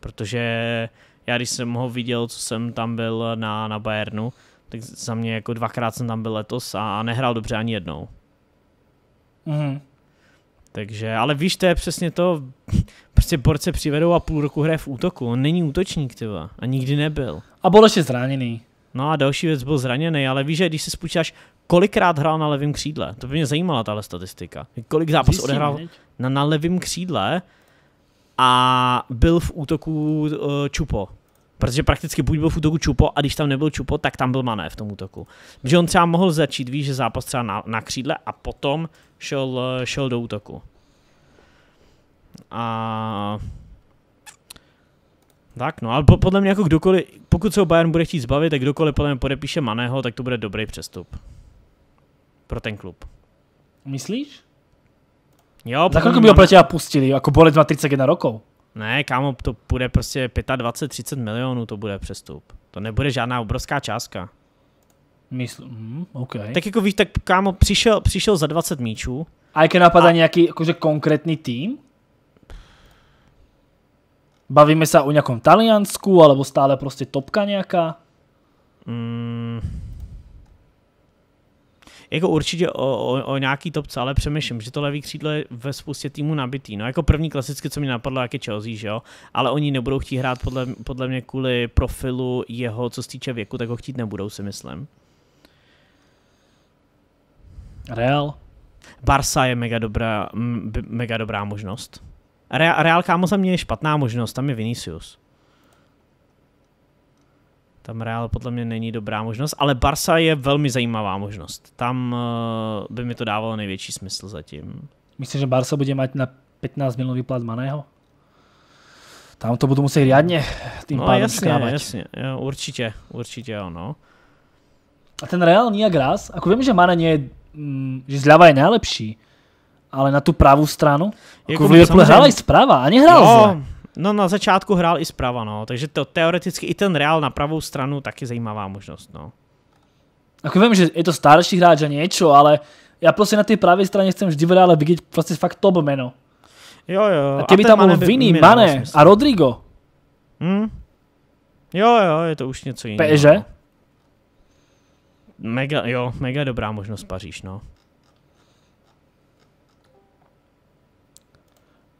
Protože já když jsem ho viděl, co jsem tam byl na, na Bayernu, tak za mě jako dvakrát jsem tam byl letos a nehrál dobře ani jednou. Mhm. Takže, ale víš, to je přesně to, prostě borce přivedou a půl roku hraje v útoku, on není útočník, tyva, a nikdy nebyl. A byl je zraněný. No a další věc byl zraněný, ale víš, že když se spočítáš, kolikrát hrál na levém křídle, to by mě zajímala tahle statistika, kolik zápasů odehrál na, na levém křídle a byl v útoku uh, Čupo. Protože prakticky buď byl v útoku Čupo a když tam nebyl Čupo, tak tam byl Mané v tom útoku. že on třeba mohl začít, víš, že zápas třeba na, na křídle a potom šel, eh, šel do útoku. A tak no, ale po, podle mě jako kdokoliv, pokud se ho Bayern bude chtít zbavit, tak kdokoliv podle mě podepíše Maného, tak to bude dobrý přestup. Pro ten klub. Myslíš? Jo, Za koľko by ho pre teba pustili? jako bolet 31 rokov? Ne, kámo, to bude prostě 25-30 milionů, to bude přestup. To nebude žádná obrovská částka. Mysl, mm, okay. Tak jako víš, tak kámo, přišel, přišel za 20 míčů. A jaké napadá a... nějaký jakože konkrétní tým? Bavíme se o nějakom Taliansku, alebo stále prostě topka nějaká? Mm, jako určitě o, o, o nějaký topce, ale přemýšlím, že to levý křídlo je ve spoustě týmu nabitý. No jako první klasicky, co mi napadlo, jak je Chelsea, že jo? Ale oni nebudou chtít hrát podle, podle mě kvůli profilu jeho, co se týče věku, tak ho chtít nebudou, si myslím. Real? Barca je mega dobrá, mega dobrá možnost. Real, Real kámo za mě je špatná možnost, tam je Vinicius. Tam Real podle mě není dobrá možnost, ale Barca je velmi zajímavá možnost. Tam uh, by mi to dávalo největší smysl zatím. Myslím, že Barca bude mít na 15 milionů vyplat Maného? Tam to budu muset riadně tým no, pádem jasně, škrávať. jasně, jo, určitě, určitě ano. A ten Real nijak raz, ako vím, že Mane nie je, mm, že zľava je nejlepší, ale na tu pravou stranu, jako, jako v Liverpoole hrál i zprava a nehrál jo, no, zle. No na začátku hrál i zprava, no, takže to teoreticky i ten Real na pravou stranu taky zajímavá možnost, no. Ako vím, že je to starší hráč a něco, ale já prostě na té pravé straně chcem vždy v Reále vidět prostě fakt top meno. Jo, jo. A kdyby tam byl Vini, Mane vlastně a Rodrigo. Hm? Jo, jo, je to už něco jiného. Peže? No. Mega, jo, mega dobrá možnost Paříž, no.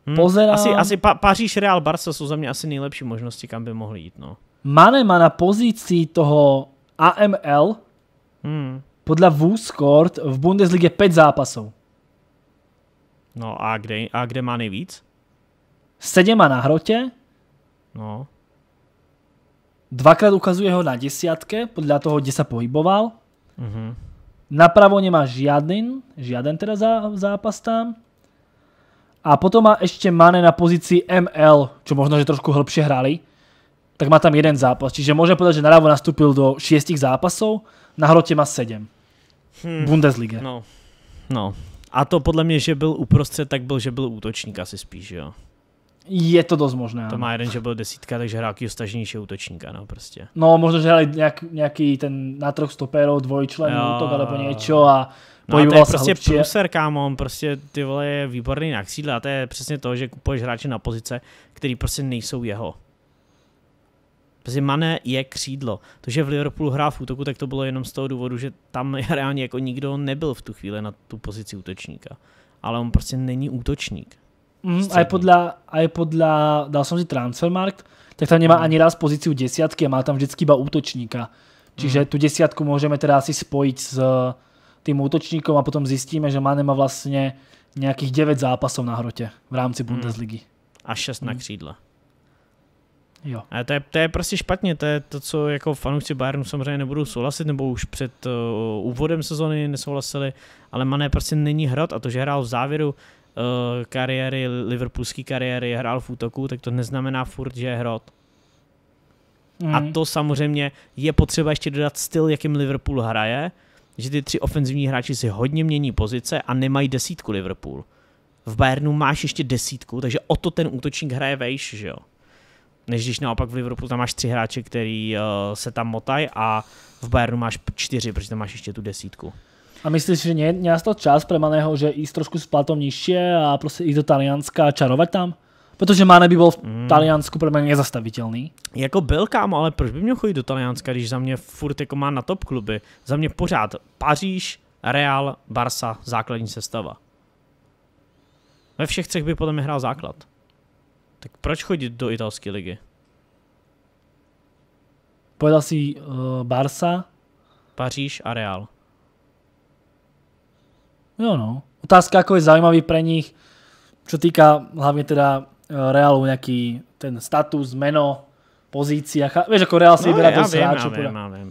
Hmm, Pozerám... Asi, asi pa- Paříž, Real, Barca jsou za mě asi nejlepší možnosti, kam by mohli jít. No. Mane má na pozici toho AML hmm. podle Wooscourt v Bundeslize 5 zápasů. No a kde, a kde má nejvíc? Sedě má na hrotě. No. Dvakrát ukazuje ho na desiatke, podle toho, kde se pohyboval. Mm-hmm. Napravo nemá žiadny žiaden teda zápas tam. A potom má ešte Mane na pozícii ML, čo možno, že trošku hĺbšie hrali, tak má tam jeden zápas. Čiže môžem povedať, že naravo nastúpil do šiestich zápasov, na hrote má sedem. Hm, Bundesliga. No. no. A to podle mě, že byl uprostřed, tak byl, že byl útočník asi spíš, jo. Je to dosť možné. To má jeden, že byl desítka, takže hrál akýho stažnejšieho útočníka, no prostě. No, možno, že hrali nejaký nějaký ten na troch stopérov dvojčlen útok alebo niečo a No to je prostě pluser, kámo, on prostě ty vole je výborný na křídle a to je přesně to, že kupuješ hráče na pozice, který prostě nejsou jeho. Protože Mané je křídlo. To, že v Liverpoolu hrá v útoku, tak to bylo jenom z toho důvodu, že tam reálně jako nikdo nebyl v tu chvíli na tu pozici útočníka. Ale on prostě není útočník. Mm, a je podle, a je podle, dal jsem si Transfermarkt, tak tam nemá mm. ani raz pozici desiatky a má tam vždycky iba útočníka. Čiže mm. tu desiatku můžeme teda asi spojit s tým útočníkom a potom zistíme, že Mane má vlastně nějakých 9 zápasov na hrotě v rámci hmm. Bundesligy. A 6 na hmm. křídle. Jo. A to je, to je prostě špatně, to je to, co jako fanoušci Bayernu samozřejmě nebudou souhlasit, nebo už před uh, úvodem sezony nesouhlasili, ale Mané prostě není hrot a to, že hrál v závěru uh, kariéry, liverpoolské kariéry, hrál v útoku, tak to neznamená furt, že je hrot. Mm. A hmm. to samozřejmě je potřeba ještě dodat styl, jakým Liverpool hraje, že ty tři ofenzivní hráči si hodně mění pozice a nemají desítku Liverpool. V Bayernu máš ještě desítku, takže o to ten útočník hraje vejš, že jo. Než když naopak v Liverpoolu tam máš tři hráče, který uh, se tam motají a v Bayernu máš čtyři, protože tam máš ještě tu desítku. A myslíš, že nie, nie čas pre Maného, že ísť trošku s platom nižšie a prostě ísť do Talianska a čarovať tam? Protože Mane by byl v mm. Taliansku pro mě nezastavitelný. Jako byl kámo, ale proč by měl chodit do Talianska, když za mě furt jako má na top kluby? Za mě pořád Paříž, Real, Barca, základní sestava. Ve všech třech by potom hrál základ. Tak proč chodit do italské ligy? Povedal si uh, eh, Barca? Paříž a Real. Jo no. Otázka, jako je zajímavý pre nich, čo týká hlavně teda Eh, Realu nejaký ten status, meno, pozícia. Vieš, ako Real si no, vyberá ja dosť hráčov. Ja viem, ja viem.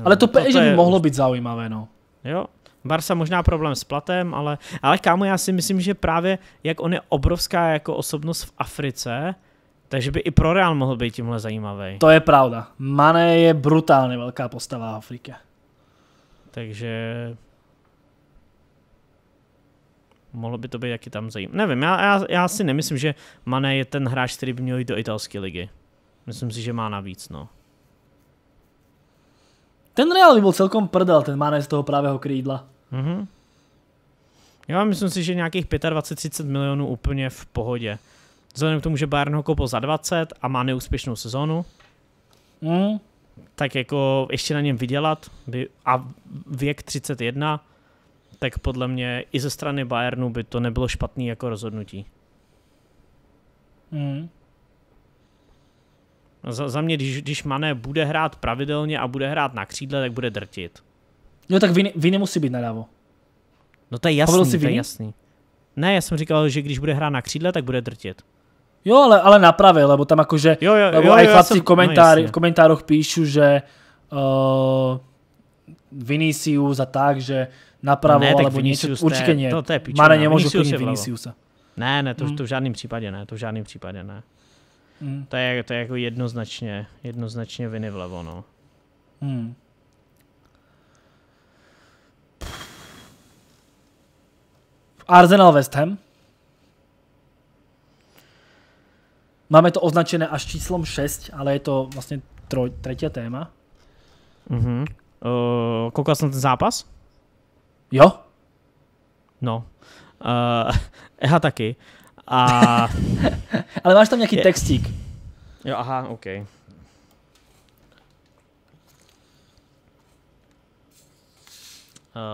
Ale to eh, PSG by je... mohlo být zaujímavé, no. Jo, Barsa možná problém s platem, ale, ale kámo, já si myslím, že právě jak on je obrovská jako osobnost v Africe, takže by i pro Real mohl být tímhle zajímavý. To je pravda. Mane je brutálně velká postava v Afrike. Takže mohlo by to být jaký tam zajímavý. Nevím, já, já, já si nemyslím, že Mané je ten hráč, který by měl jít do italské ligy. Myslím si, že má navíc, no. Ten Real by byl celkom prdel, ten Mané z toho pravého krídla. Mhm. Já myslím si, že nějakých 25-30 milionů úplně v pohodě. Vzhledem k tomu, že Bayern ho koupil za 20 a má neúspěšnou sezonu, mm. tak jako ještě na něm vydělat by, a věk 31, tak podle mě i ze strany Bayernu by to nebylo špatný jako rozhodnutí. Hmm. Za, za mě, když, když Mané bude hrát pravidelně a bude hrát na křídle, tak bude drtit. No tak vy, vy musí být nadávo. No to je jasný, to je jasný. Ne, já jsem říkal, že když bude hrát na křídle, tak bude drtit. Jo, ale, ale napravě, lebo tam jakože, jo, jo, lebo jo, aj chlapci jsem, no, komentáři, no, v komentároch píšu, že uh, Vinicius a tak, že napravo, no ne, alebo niečo, určite nie. To, to je pičo, Mare nemôžu plniť Viniciusa. Ne, ne, to, hmm. to v žádném případě ne, to v žádném případě ne. Mm. To, je, to je jako jednoznačně, jednoznačně viny vlevo, no. Mm. Arsenal West Ham. Máme to označené až číslom 6, ale je to vlastně troj, třetí téma. Mm-hmm. Uh, koukal jsem ten zápas? Jo? No. Uh, eh, já taky. A... Ale máš tam nějaký textík. Jo, aha, Okay.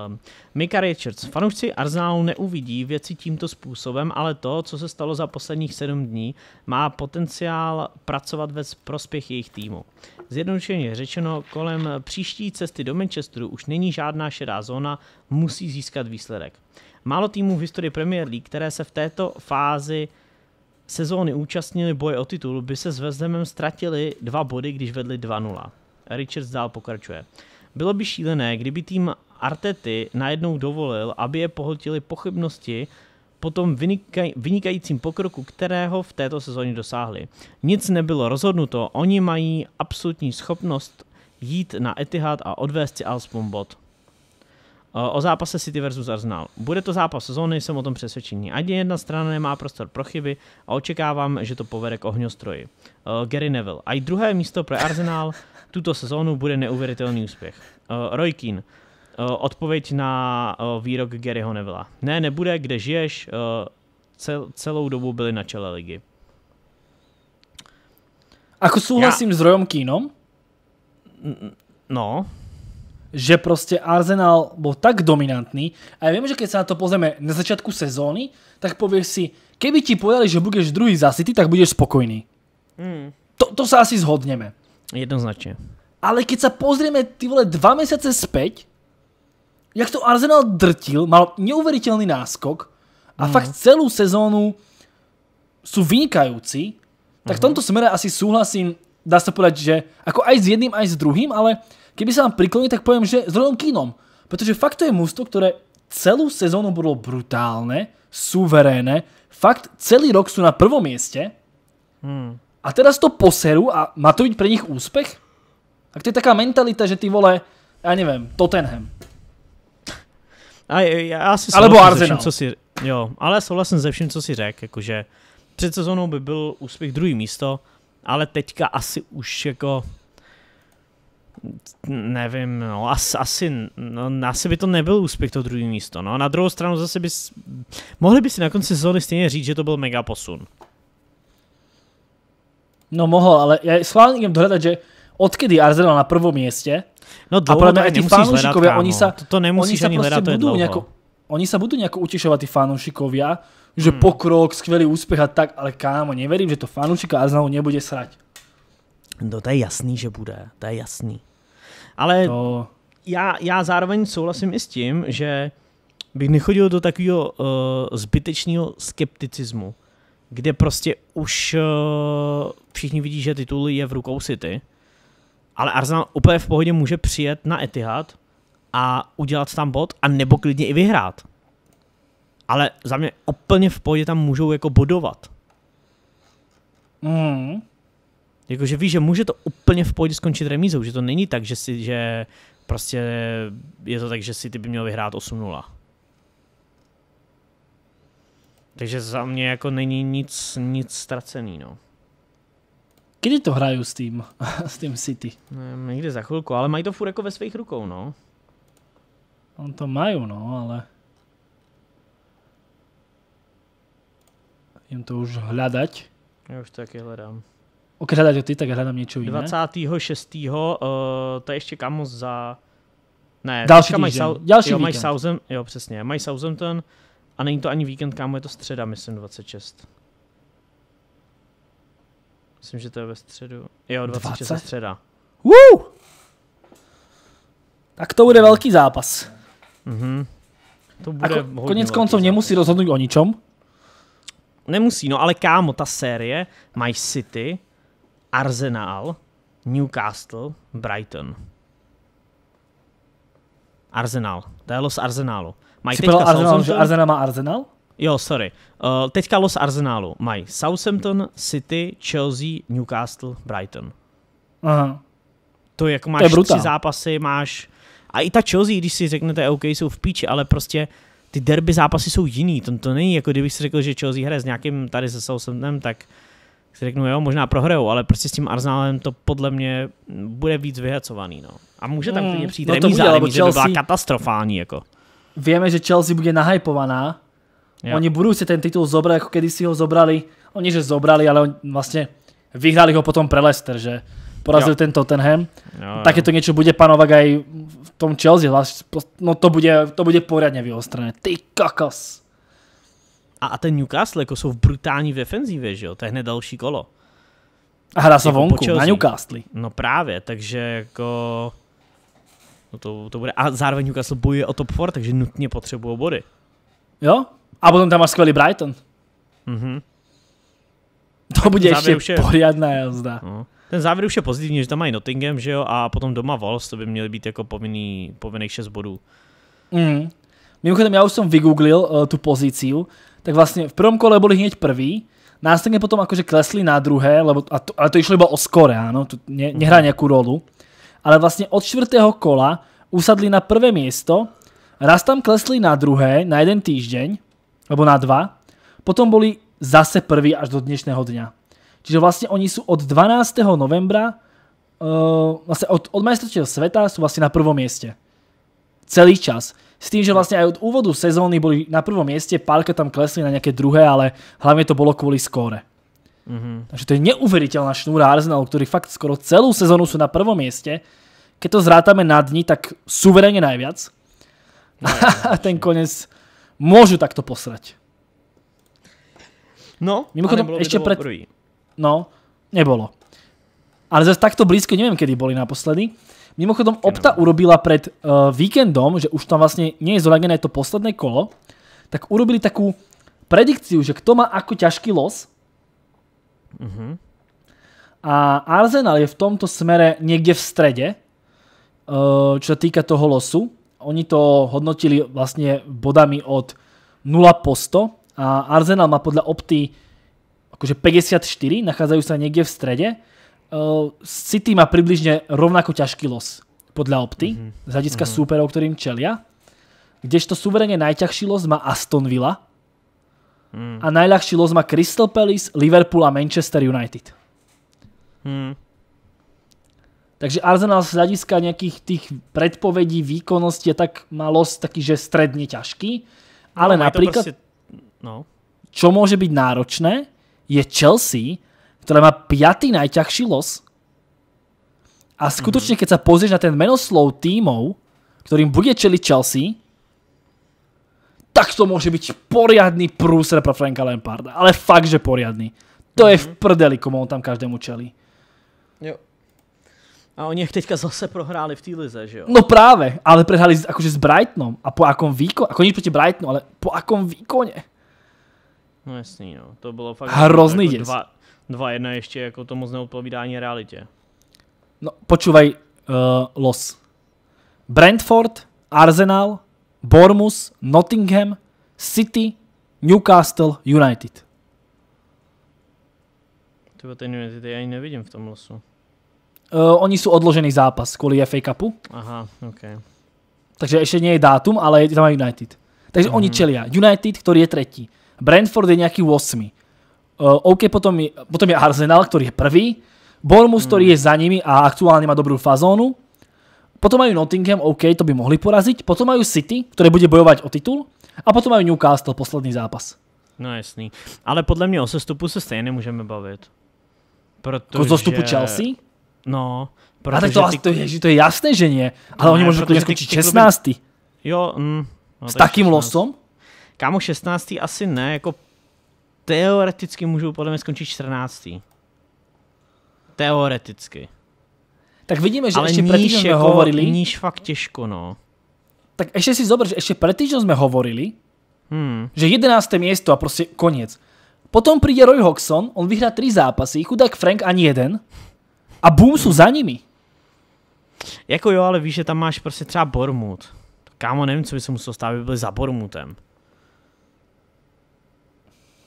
Uh, Mika Richards. Fanoušci Arsenalu neuvidí věci tímto způsobem, ale to, co se stalo za posledních sedm dní, má potenciál pracovat ve prospěch jejich týmu. Zjednodušeně řečeno, kolem příští cesty do Manchesteru už není žádná šedá zóna, musí získat výsledek. Málo týmů v historii Premier League, které se v této fázi sezóny účastnili boje o titul, by se s Vezdemem ztratili dva body, když vedli 2-0. Richards dál pokračuje. Bylo by šílené, kdyby tým Artety najednou dovolil, aby je pohltili pochybnosti po tom vynikaj, vynikajícím pokroku, kterého v této sezóně dosáhli. Nic nebylo rozhodnuto, oni mají absolutní schopnost jít na Etihad a odvést si alespoň bod. O zápase City versus Arsenal. Bude to zápas sezóny, jsem o tom přesvědčený. Ani jedna strana nemá prostor pro chyby a očekávám, že to povede k ohňostroji. Gary Neville. A i druhé místo pro Arsenal tuto sezónu bude neuvěřitelný úspěch. Roy Keane. Eh, odpověď na eh, výrok Garyho Nevilla. Ne, nebude, kde žiješ, eh, celou dobu byli na čele ligy. Ako souhlasím Já... s Rojom Kínom? No. Že prostě Arsenal byl tak dominantný a já vím, že když se na to pozeme na začátku sezóny, tak pověš si, keby ti povedali, že budeš druhý za City, tak budeš spokojný. Mm. To, to se asi zhodneme. Jednoznačně. Ale když se pozrieme ty vole dva měsíce zpět, jak to Arsenal drtil, mal neuveriteľný náskok a mm. fakt celú sezónu sú vynikajúci, tak v mhm. tomto smere asi súhlasím, dá sa povedať, že ako aj s jedným, aj s druhým, ale keby sa vám prikloní, tak poviem, že s Royom Kínom. Pretože fakt to je mústvo, ktoré celú sezónu bolo brutálne, suverénne, fakt celý rok sú na prvom mieste hmm. a teraz to poseru a má to byť pre nich úspech? Tak to je taká mentalita, že ty vole, ja neviem, Tottenham. A já si Alebo Arsenal. co si, jo, ale souhlasím se vším, co si řekl, jakože před sezónou by byl úspěch druhý místo, ale teďka asi už jako nevím, no, asi, asi, no, asi by to nebyl úspěch to druhý místo. No. Na druhou stranu zase bys, mohli by si na konci sezóny stejně říct, že to byl mega posun. No mohl, ale já schválně jdem dohledat, že odkedy Arsenal na prvom mieste. No dlho, a podľa mňa aj tí fanúšikovia, oni sa, to, to oni sa to hledať, nejako, oni sa budú nejako utešovať tí fanúšikovia, že hmm. pokrok, skvelý úspech a tak, ale kámo, neverím, že to fanúšika Arsenalu nebude srať. No to je jasný, že bude, to je jasný. Ale to... já, já zároveň souhlasím i s tím, že bych nechodil do takového uh, zbytečného skepticismu, kde prostě už uh, všichni vidí, že titul je v rukou City ale Arsenal úplně v pohodě může přijet na Etihad a udělat tam bod a nebo klidně i vyhrát. Ale za mě úplně v pohodě tam můžou jako bodovat. Mm. Jakože víš, že může to úplně v pohodě skončit remízou, že to není tak, že si, že prostě je to tak, že si ty by měl vyhrát 8-0. Takže za mě jako není nic, nic ztracený, no. Kdy to hrajou s tým, s tým City? Nevím, někdy za chvilku, ale mají to furt jako ve svých rukou, no. On to mají, no, ale... Jím to už hledat? Já už to taky hledám. Ok, hledat ty, tak hledám něco jiného. 26. Uh, to je ještě kamo za... Ne, další týždeň, Sau... další jo, víkend. Sauzen... jo, přesně, mají Southampton a není to ani víkend, kámo, je to středa, myslím, 26. Myslím, že to je ve středu. Jo, 26 20? středa. Woo! Tak to bude mhm. velký zápas. Mm-hmm. To bude Ako, konec koncov nemusí rozhodnout o ničom. Nemusí, no ale kámo, ta série, My City, Arsenal, Newcastle, Brighton. Arsenal. To je los Arsenalu. Mají Jsi teďka Arsenal, že Arsenal má Arsenal? Jo, sorry. Uh, teďka los Arsenalu. mají Southampton, City, Chelsea, Newcastle, Brighton. Aha. To je, jako máš to je tři zápasy, máš... A i ta Chelsea, když si řeknete, OK, jsou v píči, ale prostě ty derby zápasy jsou jiný. To, to není jako kdybych si řekl, že Chelsea hraje s nějakým tady se Southamptonem, tak si řeknu, jo, možná prohrajou, ale prostě s tím Arsenalem to podle mě bude víc vyhacovaný, no. A může tam hmm. klidně přijít no remíza, to bude, remíza Chelsea... by byla katastrofální, jako. Víme, že Chelsea bude nahypovaná, Yeah. Oni budú si ten titul zobrať, ako kedy si ho zobrali. Oni, že zobrali, ale oni vlastne vyhrali ho potom pre Leicester, že porazil yeah. ten Tottenham. Yeah, jo. Takéto niečo bude panovať aj v tom Chelsea. No to bude, to bude poriadne vyostrené. Ty kokos! A, a ten Newcastle, jako jsou v brutální v defenzíve, že jo? To je hned další kolo. A hra sa jako vonku, na Newcastle. No právě, takže jako... No to, to bude. A zároveň Newcastle bojuje o top 4, takže nutně potřebují body. Jo, a potom tam má skvělý Brighton. -hmm. To bude ještě je... poriadná jazda. No. Ten závěr už je pozitivní, že tam mají Nottingham, že jo, a potom doma Wolves, to by měly být jako povinný, povinných 6 bodů. Mm. Mimochodem, já už jsem vygooglil uh, tu pozici, tak vlastně v prvom kole byli hned prvý, následně potom akože klesli na druhé, lebo, a to, ale to išlo iba o skore, áno, to ne, mhm. nehrá nejakú rolu, ale vlastně od čtvrtého kola usadli na prvé miesto, raz tam klesli na druhé, na jeden týždeň, alebo na dva. Potom boli zase prví až do dnešného dňa. Čiže vlastne oni sú od 12. novembra, uh, eh, vlastne od, od majstrovstiev sveta sú vlastne na prvom mieste. Celý čas. S tým, že vlastne aj od úvodu sezóny boli na prvom mieste, párka tam klesli na nejaké druhé, ale hlavne to bolo kvôli skóre. Mm-hmm. Takže to je neuveriteľná šnúra Arsenalu, ktorí fakt skoro celú sezónu sú na prvom mieste. Keď to zrátame na dni, tak suverene najviac. No, a ten konec môžu takto posrať. No, Mimochodom, ještě ešte pred... Prvý. No, nebolo. Ale zase takto blízko, neviem, kedy boli naposledy. Mimochodom, Opta urobila pred uh, eh, víkendom, že už tam vlastne nie je zranené to posledné kolo, tak urobili takú predikciu, že kto má ako ťažký los. Uh mhm. -huh. A Arsenal je v tomto smere niekde v strede, uh, čo sa týka toho losu oni to hodnotili vlastne bodami od 0 po 100 a Arsenal má podľa opty akože 54, nachádzajú sa niekde v strede. E, City má približne rovnako ťažký los podľa opty, mm-hmm. z hľadiska mm-hmm. súperov, ktorým čelia. Kdežto suverene najťažší los má Aston Villa mm. a najľahší los má Crystal Palace, Liverpool a Manchester United. Mm. Takže Arsenal z hľadiska nejakých tých predpovedí, výkonnosti je tak malosť taký, že stredne ťažký. No, ale prostě- no, napríklad, proste... no. čo môže byť náročné, je Chelsea, ktorá má piatý najťažší los. A skutočne, mm. keď sa pozrieš na ten menoslov tímov, ktorým bude čeliť Chelsea, tak to môže byť poriadny prúser pro Franka Lamparda. Ale fakt, že poriadny. To mm -hmm. je v mhm. prdeli, komu on tam každému čeli. Jo. A oni jak teďka zase prohráli v té lize, že jo? No právě, ale prohráli jakože s Brightonom a po jakom výkonu, jako nic proti Brightonu, ale po jakom výkoně. No jasný, no. To bylo fakt... Hrozný jako Dva, dva jedna ještě jako to moc neodpovídá ani realitě. No počúvaj, uh, eh, los. Brentford, Arsenal, Bournemouth, Nottingham, City, Newcastle, United. Tyba ten United já ani nevidím v tom losu. Uh, oni jsou odložený zápas kvůli FA Cupu. Aha, ok. Takže ještě nie je dátum, ale je tam aj United. Takže mm. oni mhm. čelia. United, který je tretí. Brentford je nějaký 8. Uh, eh, OK, potom je, potom je Arsenal, který je prvý. Bournemouth, mm. který je mhm. za nimi a aktuálně má dobrou fazónu. Potom mají Nottingham, OK, to by mohli porazit. Potom mají City, které bude bojovat o titul. A potom mají Newcastle, poslední zápas. No jasný. Ale podle mě o sestupu se stejně můžeme bavit. Jako Protože... Jako zostupu Chelsea? No, protože... A tak to, ty... to, je, to je jasné, že nie. Ale no, oni možná klidně skončit 16. Kluby... Jo, mm, no, S takým 16. losom? Kámo, 16. asi ne, jako teoreticky můžou podle mě skončit 14. Teoreticky. Tak vidíme, že Ale ještě předtím, týždňom jsme jako, hovorili. níž fakt těžko, no. Tak ještě si zober, že ještě předtím, týždňom jsme hovorili, hmm. že 11. Místo a prostě konec. Potom přijde Roy Hodgson, on vyhrá tři zápasy, chudák Frank ani jeden. A boom jsou za nimi. Jako jo, ale víš, že tam máš prostě třeba Bormut. Kámo, nevím, co by se muselo stát, aby byli za Bormutem.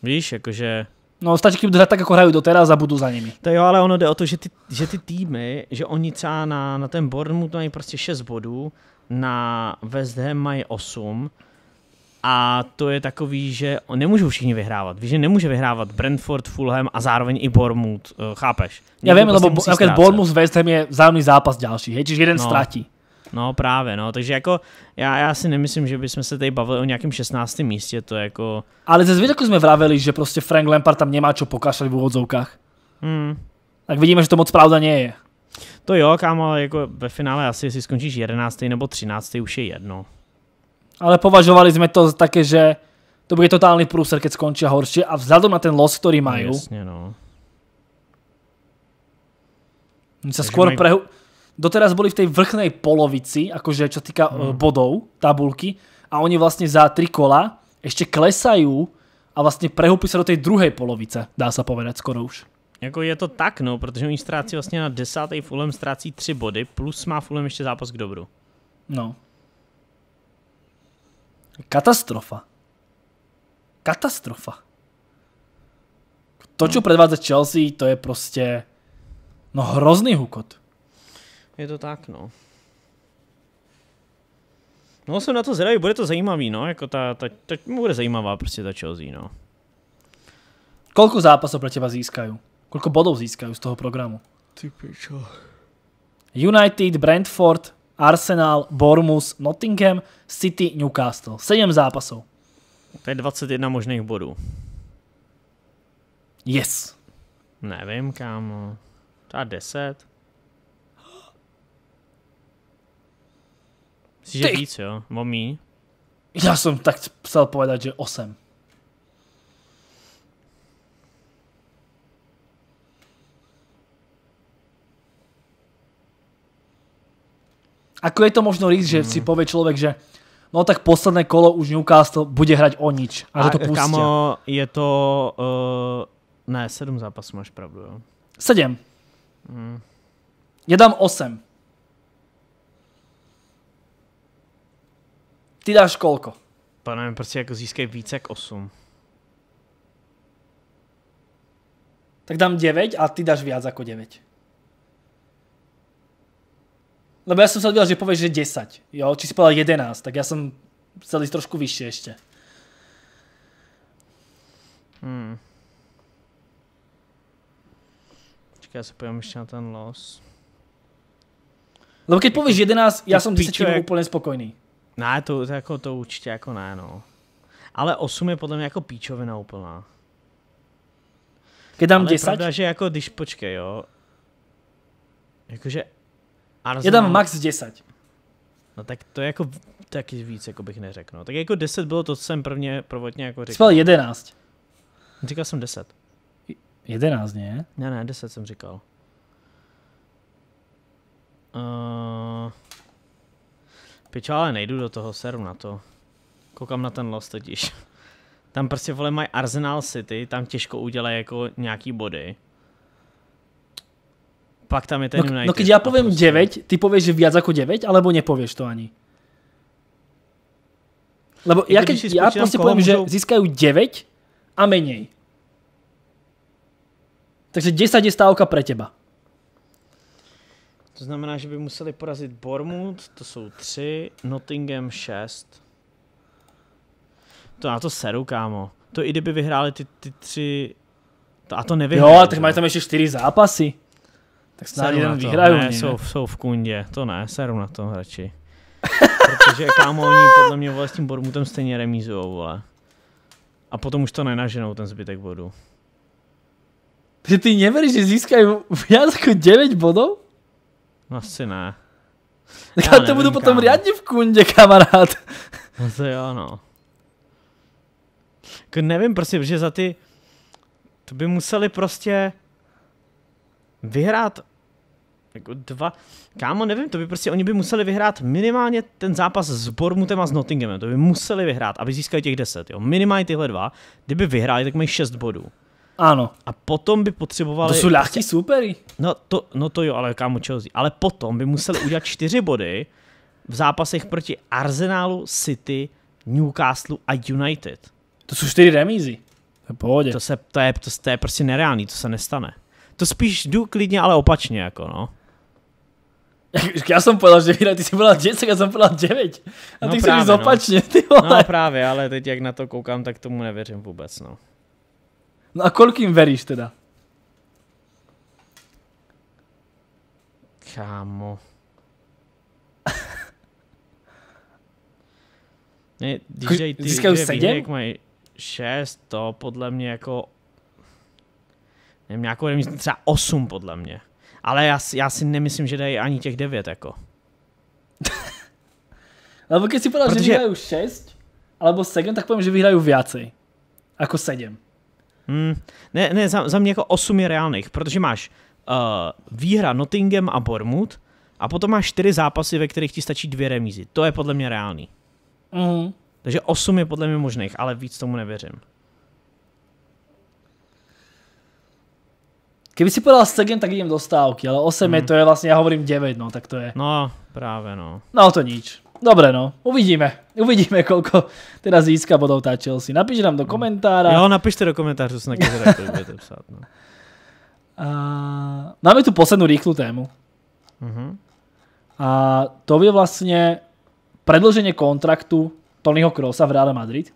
Víš, jakože... No, stačí, když tak jako hrají doteraz a zabudu za nimi. To jo, ale ono jde o to, že ty, že ty týmy, že oni třeba na, na ten bormut mají prostě 6 bodů, na West Ham mají 8 a to je takový, že nemůžou všichni vyhrávat. Víš, že nemůže vyhrávat Brentford, Fulham a zároveň i Bournemouth, eh, chápeš? Já vím, prostě lebo například Bournemouth West Ham je vzájemný zápas další, hej, čiže jeden no. ztratí. No právě, no, takže jako já, já si nemyslím, že bychom se tady bavili o nějakém 16. místě, to jako... Ale ze zvědaku jsme vraveli, že prostě Frank Lampard tam nemá čo pokašlet v úvodzovkách. Hmm. Tak vidíme, že to moc pravda nie je. To jo, kámo, ale jako ve finále asi, jestli skončíš 11. nebo 13. už je jedno ale považovali sme to také, že to bude totálny prúser, keď skončia horšie a vzhľadom na ten los, ktorý majú. Jasne, no. Sa no. Takže skôr maj... prehu... Doteraz boli v tej vrchnej polovici, akože čo týka e, hmm. bodov, tabulky, a oni vlastne za tri kola ešte klesajú a vlastně prehupí se do té druhé polovice, dá se povedať skoro už. Jako je to tak, no, protože oni ztrácí vlastně na desátý Fulham ztrácí tři body, plus má Fulham ještě zápas k dobru. No. Katastrofa. Katastrofa. To, hmm. předvádí Chelsea, to je prostě no hrozný hukot. Je to tak, no. No jsem na to zvědavý, bude to zajímavý, no, jako ta, ta, ta bude zajímavá prostě ta Chelsea, no. Kolko zápasů pro těba získají? Kolko bodov získají z toho programu? Ty pičo. United, Brentford, Arsenal, Bournemouth, Nottingham, City, Newcastle. Sedm zápasů. To je 21 možných bodů. Yes. Nevím, kámo. Třeba 10. Myslíš, že víc, jo? Momí? Já jsem tak psal povedat, že 8. Ako je to možno risk, že mm. si povie človek, že No tak posledné kolo už Newcastle bude hrať o nič. A, a že to pustia. Kamo, je to... Uh, ne, sedm zápasů máš pravdu, jo. Sedem. Mm. Já dám osem. Ty dáš kolko? Pane, prostě jako získej více jak osm. Tak dám 9 a ty dáš viac ako 9. Lebo ja som sa odvíjal, že povieš, že 10. Jo? Či si povedal 11, tak ja som chcel ísť trošku vyššie ešte. Hmm. Čekaj, ja sa poviem ešte na ten los. Lebo keď jako povieš 11, ja som 10 pičo, úplne spokojný. Ne, to, to, jako, to určitě jako ne, no. Ale 8 je podle mě jako píčovina úplná. Když dám Ale 10? pravda, že jako když, počkej, jo. Jakože ano, Je tam max 10. No tak to je jako taky víc, jako bych neřekl. No. Tak jako 10 bylo to, co jsem prvně prvotně jako říkal. Spal 11. Říkal jsem 10. 11, ne? Ne, ne, 10 jsem říkal. Uh, pičo, ale nejdu do toho, seru na to. Koukám na ten los totiž. Tam prostě vole mají Arsenal City, tam těžko udělají jako nějaký body. Pak tam je ten no, United. No keď ja poviem prostě... 9, ty povieš, že viac ako 9, alebo nepovieš to ani? Lebo ja, keď, ja proste poviem, môžu... že získajú 9 a menej. Takže 10 je stávka pre teba. To znamená, že by museli porazit Bournemouth, to jsou 3, Nottingham 6. To na to seru, kámo. To i kdyby vyhráli ty, ty tři... To, a to nevyhráli. Jo, tak mají tam ještě 4 zápasy. Tak snad jeden vyhrajou. Ne, jsou, jsou v kundě, to ne, seru na to radši. Protože kámo, oni podle mě vole s tím Bormutem stejně remízujou, vole. A potom už to nenaženou, ten zbytek bodu. Takže ty nevěříš, že získají viac jako 9 bodů? No, asi ne. Tak já to budu potom kámo. riadně v kundě, kamarád. No to jo, no. Jako nevím prostě, protože za ty... To by museli prostě vyhrát jako dva, kámo, nevím, to by prostě, oni by museli vyhrát minimálně ten zápas s Bormutem a s Nottinghamem, to by museli vyhrát, aby získali těch 10, jo, minimálně tyhle dva, kdyby vyhráli, tak mají 6 bodů. Ano. A potom by potřebovali... To jsou lehký supery. No to, no to jo, ale kámo Chelsea. Ale potom by museli udělat čtyři body v zápasech proti Arsenalu, City, Newcastle a United. To jsou čtyři remízy. To To, se, to, je, to, to je prostě nereální, to se nestane to spíš jdu klidně, ale opačně, jako no. Já jsem podal že ty jsi byla 10, já jsem podal 9. A no ty no jsi no. ty vole. No právě, ale teď jak na to koukám, tak tomu nevěřím vůbec, no. No a kolik jim veríš teda? Kámo. ne, když dají ty dvě mají 6, to podle mě jako nevím, nějakou remízu, třeba 8 podle mě. Ale já, já si nemyslím, že dají ani těch 9 jako. Lebo když si podal, Protože... že vyhrají 6, alebo 7, tak povím, že vyhrají viacej. Ako 7. Hmm, ne, ne za, za mě jako 8 je reálných, protože máš uh, výhra Nottingham a Bormut a potom máš 4 zápasy, ve kterých ti stačí dvě remízy. To je podle mě reálný. Mm. hmm Takže 8 je podle mě možných, ale víc tomu nevěřím. Kdyby si podal 7, tak idem do stávky, ale 8 hmm. je to je vlastně, já hovorím 9, no tak to je. No, právě no. No to nič. Dobre no, uvidíme. Uvidíme, koľko teda získa bodov tá Chelsea. Napíš nám do no. komentára. Jo, napíšte do komentářů, snad budete psát. No. A... Máme tu poslednú rýchlu tému. Uh-huh. A to je vlastne predlženie kontraktu Tonyho Krosa v Real Madrid.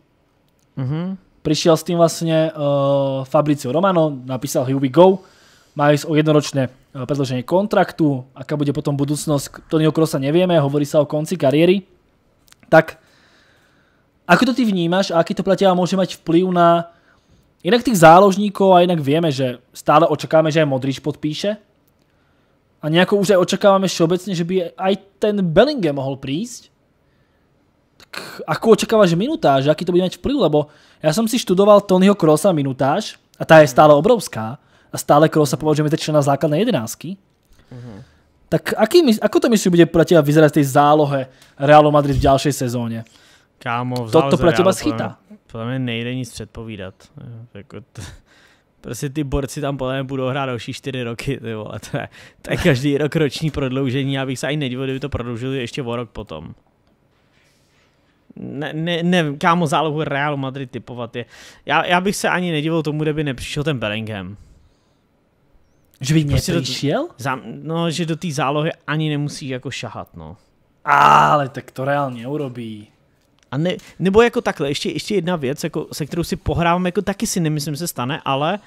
Uh-huh. Mhm. Prišiel s tým vlastne uh, Fabricio Romano, napísal Hubie we go má ísť o jednoročné eh, predloženie kontraktu, aká bude potom budúcnosť Tonyho Krosa nevieme, hovorí sa o konci kariéry. Tak ako to ty vnímaš a aký to platia môže mať vplyv na inak tých záložníkov a inak vieme, že stále očakáme, že aj Modrič podpíše a nejako už aj očakávame všeobecne, že by aj ten Bellingham mohol prísť. Tak ako očakávaš minutáž, aký to bude mať vplyv, lebo ja som si študoval Tonyho Krosa minutáž a tá je stále obrovská a stále sa považujeme za člena základnej jedenáctky, tak aký, ako to myslíš, bude pro teba vyzerať v tej zálohe Realu Madrid v ďalšej sezóne? Kámo, v to, to pro teba schytá. Podle mě nejde nic předpovídat. Jako prostě ty borci tam podle mě budou hrát další čtyři roky. Ty vole. To, je, to je každý rok roční prodloužení. Já bych se ani nedivil, kdyby to prodloužili ještě o rok potom ne, ne, ne, kámo, zálohu Realu Madrid typovat je. Já, já bych se ani nedivil tomu, kde by nepřišel ten Bellingham. Že by prostě mě prostě přišel? Do, zá, no, že do té zálohy ani nemusí jako šahat, no. Ale tak to reálně urobí. A ne, nebo jako takhle, ještě, ještě jedna věc, jako, se kterou si pohrávám, jako taky si nemyslím že se stane, ale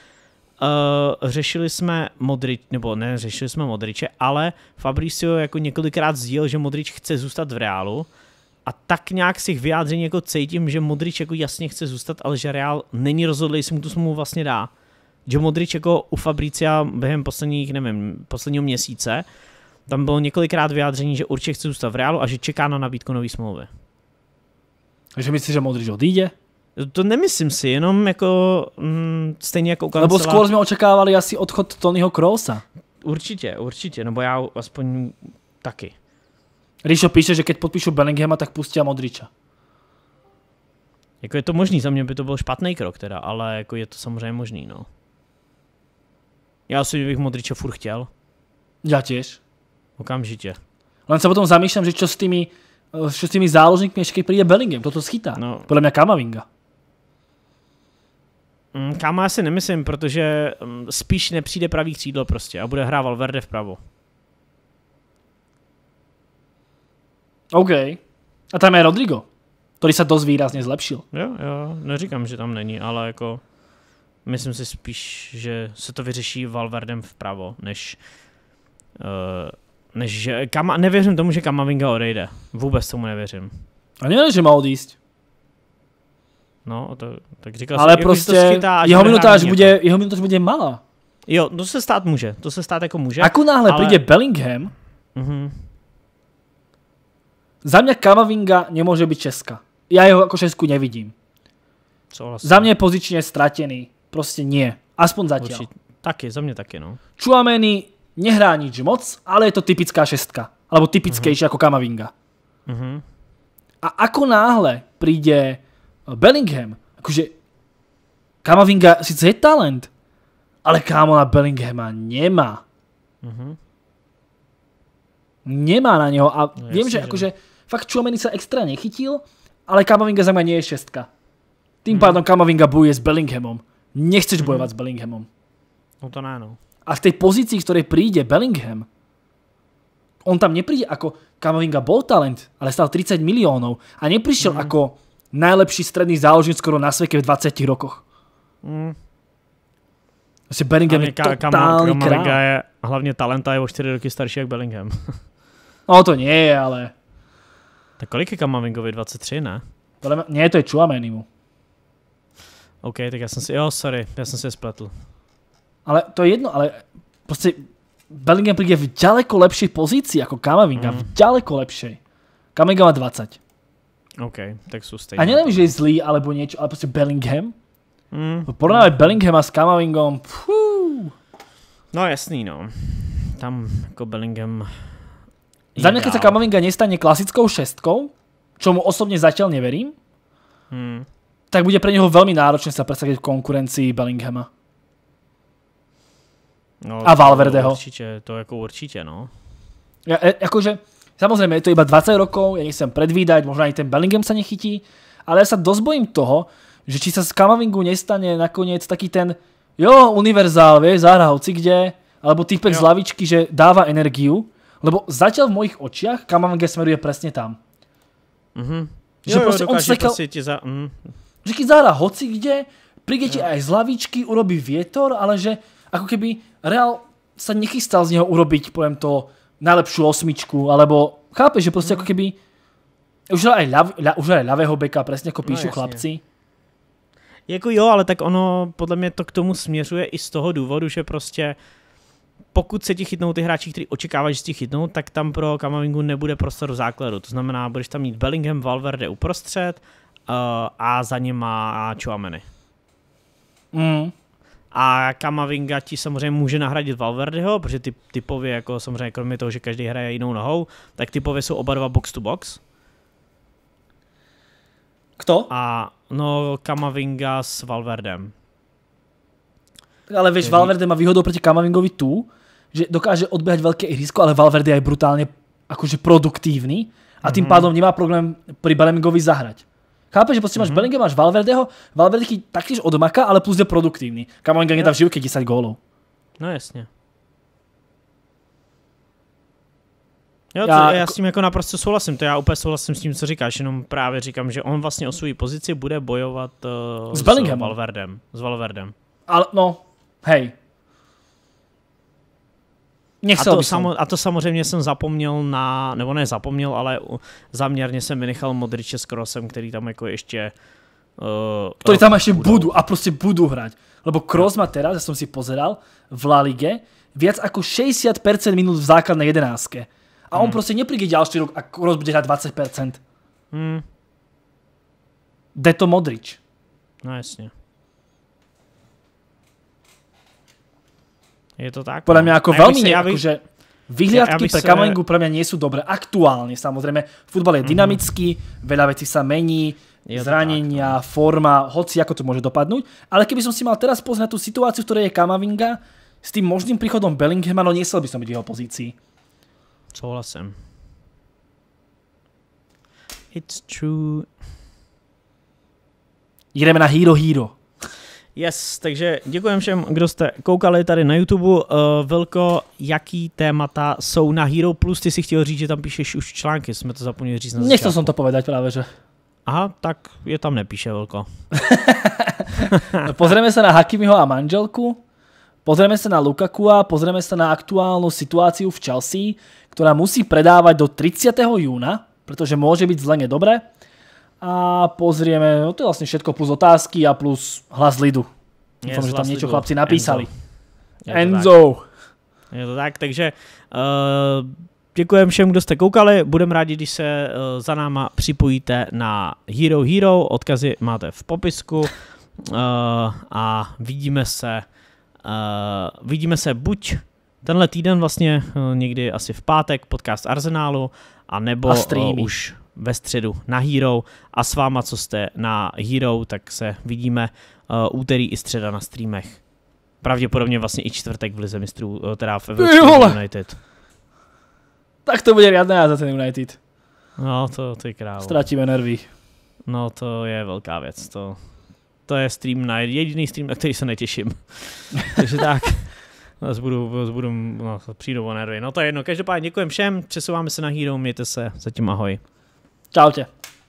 uh, řešili jsme Modrič, nebo ne, řešili jsme Modriče, ale Fabricio jako několikrát sdíl, že Modrič chce zůstat v Reálu a tak nějak si vyjádření jako cítím, že Modrič jako jasně chce zůstat, ale že Reál není rozhodl, jestli mu tu smlouvu vlastně dá že Modrič jako u Fabricia během posledních, nevím, posledního měsíce, tam bylo několikrát vyjádření, že určitě chce zůstat v Realu a že čeká na nabídku nový smlouvy. Takže myslíš, že Modrič odjde? To nemyslím si, jenom jako mm, stejně jako u Kancela. Nebo skôr jsme očekávali asi odchod Tonyho Krousa. Určitě, určitě, nebo já aspoň taky. Rišo píše, že keď podpíšu Bellinghama, tak pustí Modriča. Jako je to možný, za mě by to byl špatný krok teda, ale jako je to samozřejmě možný, no. Já osobně bych Modriče furt chtěl. Já těž. Okamžitě. Len se potom zamýšlím, že čo s tými, eh, čo s tými záložníkmi, ještě když přijde Bellingham, toto schytá. No. Podle mě Kamavinga. Kam mm, Kama asi nemyslím, protože mm, spíš nepřijde pravý křídlo prostě a bude hrával Verde vpravo. OK. A tam je Rodrigo, který se dost výrazně zlepšil. Jo, jo, neříkám, že tam není, ale jako myslím si spíš, že se to vyřeší Valverdem vpravo, než uh, než že Kama, nevěřím tomu, že Kamavinga odejde. Vůbec tomu nevěřím. A nevěřím, že má odjíst. No, to, tak říkal Ale jsem, jako, prostě to schytá, jeho minutáž bude, jeho minutáž bude malá. Jo, to se stát může, to se stát jako může. Ako náhle ale... přijde Bellingham, mm-hmm. za mě Kamavinga nemůže být Česka. Já jeho jako Česku nevidím. vlastně? Za mě je pozičně ztratený. Proste nie. Aspoň zatiaľ. Určit, Také, za mňa také, no. Čuameni nehrá nič moc, ale je to typická šestka. Alebo typickejšia mhm. uh-huh. ako Kamavinga. Uh-huh. A ako náhle príde eh, Bellingham, akože Kamavinga síce je talent, ale kámo na Bellinghama nemá. Uh-huh. Nemá na neho a no, viem, že, že akože fakt Čuameni sa extra nechytil, ale Kamavinga za mňa nie je šestka. Tým hmm. pádom Kamavinga buje s Bellinghamom. Nechceš mm bojovať s Bellinghamom. No to ne, no. A v tej pozícii, ktoré príde Bellingham, on tam nepríde ako Kamavinga bol talent, ale stal 30 miliónov a neprišiel mm. ako najlepší stredný záložník skoro na svete v 20 rokoch. Mm. Asi Bellingham je totálny král. je hlavne talenta je o 4 roky starší jak Bellingham. no to nie je, ale... Tak kolik je Kamavingovi 23, ne? Nie, to je Chuamenimu. OK, tak já jsem si, jo, sorry, já jsem si je spletl. Ale to je jedno, ale prostě Bellingham je v daleko lepší pozici jako Kamavinga, mm. v hmm. daleko lepší. Kamavinga má 20. OK, tak jsou stejné. A nevím, že je zlý alebo něco, ale prostě Bellingham. Mm. Porovnávať mm. a s Kamavingom, pfú. No jasný, no. Tam jako Bellingham... Za mě, keď sa Kamavinga nestane klasickou šestkou, čemu osobně zatím neverím, mm tak bude pre neho veľmi náročné sa predstaviť v konkurencii Bellinghama. No, a Valverdeho. To určitě, to jako určitě, no. Ja, e, akože, samozrejme, je to iba 20 rokov, ja nechcem predvídať, možno ani ten Bellingham sa nechytí, ale ja sa dosť bojím toho, že či sa z Kamavingu nestane nakoniec taký ten, jo, univerzál, vieš, zahrá hoci kde, alebo týpek jo. z lavičky, že dáva energiu, lebo zatiaľ v mojich očiach Kamavinga smeruje presne tam. Mhm. Že jo, jo, prostě on sekal... prostě za... mm keď zahrá hoci kde, príde ti aj z lavičky, urobí vietor, ale že ako keby Real sa nechystal z neho urobiť, poviem to, najlepšiu osmičku, alebo chápeš, že proste mhm. ako keby už aj, ľav, ľa, už aj ľavého beka, presne ako no, píšu no, chlapci. Jako jo, ale tak ono podle mě to k tomu směřuje i z toho důvodu, že prostě pokud se ti chytnou ty hráči, kteří očekávají, že se ti chytnou, tak tam pro Kamavingu nebude prostor v základu. To znamená, budeš tam mít Bellingham, Valverde uprostřed, Eh, a za ním má Chuameny. Mm. A Kamavinga ti samozřejmě může nahradit Valverdeho, protože ty, typově, jako samozřejmě kromě toho, že každý hraje jinou nohou, tak typově jsou oba dva box to box. Kto? A no Kamavinga s Valverdem. Ale víš, Valverde má výhodu proti Kamavingovi tu, že dokáže odběhat velké ihrisko, ale Valverde je brutálně akože produktívny a tým mm -hmm. pádom nemá problém pri Balemingovi zahrať. Chápeš, že prostě mm-hmm. máš mhm. Bellingham, máš Valverdeho, Valverde ti taktiež odmaká, ale plus je produktívny. Kamavinga nedá v živke 10 gólov. No jasně. Jo, to, já, já jako- s tím jako naprosto souhlasím, to já úplně souhlasím s tím, co říkáš, jenom právě říkám, že on vlastně o svou pozici bude bojovat uh, s, s Valverdem. S Valverdem. Ale no, hej, Nechcel a to, samo, a to samozřejmě jsem zapomněl na, nebo ne zapomněl, ale záměrně jsem vynechal Modriče s Krosem, který tam jako ještě... Uh, který tam ještě budou. budu a prostě budu hrať. Lebo Kros má teraz, já jsem si pozeral, v La Ligue viac ako 60% minut v základnej jedenáctke. A on hmm. prostě nepríde ďalší rok a Kros bude hrať 20%. Hmm. Jde to Modrič. No jasně. Je to tak? Podľa no. mňa ako no, veľmi nejako, že Vyhliadky pre Kamalingu pre mňa nie sú dobré. Aktuálne samozrejme. Futbal je mhm. dynamický, mm-hmm. veľa vecí sa mení, je zranenia, tak, no. forma, hoci ako to môže dopadnúť. Ale keby som si mal teraz poznať tú situáciu, v ktorej je Kamavinga, s tým možným príchodom Bellinghama, no nesel by som byť v jeho pozícii. Souhlasím. It's true. Ideme na Hero Hero. Yes, takže děkujem všem, kdo jste koukali tady na YouTube. Uh, eh, Velko, jaký témata jsou na Hero Plus? Ty si chtěl říct, že tam píšeš už články, jsme to zapomněli říct Nechtěl jsem to povedať právě, že... Aha, tak je tam nepíše Velko. no, pozrieme se na Hakimiho a manželku, pozrieme se na Lukakua, pozrieme se na aktuálnu situáciu v Chelsea, která musí predávat do 30. júna, protože může být zleně dobré a pozrieme, no to je vlastne všetko plus otázky a plus hlas lidu. Dúfam, že tam niečo chlapci napísali. Enzo. Je Tak. to tak, takže uh, eh, Děkujeme všem, kdo jste koukali. Budeme rádi, když se eh, za náma připojíte na Hero Hero. Odkazy máte v popisku. Eh, a vidíme se vidíme se buď tenhle týden vlastně někdy asi v pátek podcast Arsenálu, a nebo a už ve středu na Hero a s váma, co jste na Hero, tak se vidíme uh, úterý i středa na streamech. Pravděpodobně vlastně i čtvrtek v Lize mistrů, uh, teda v Evropské United. Tak to bude riadná za ten United. No to ty krávo. Ztratíme nervy. No to je velká věc, to, to je stream na jediný stream, na který se netěším. Takže tak. Zase budu, zase budu, no, přijdu o nervy. No to je jedno. Každopádně děkujem všem, přesouváme se na Hero, mějte se, zatím ahoj. 再见。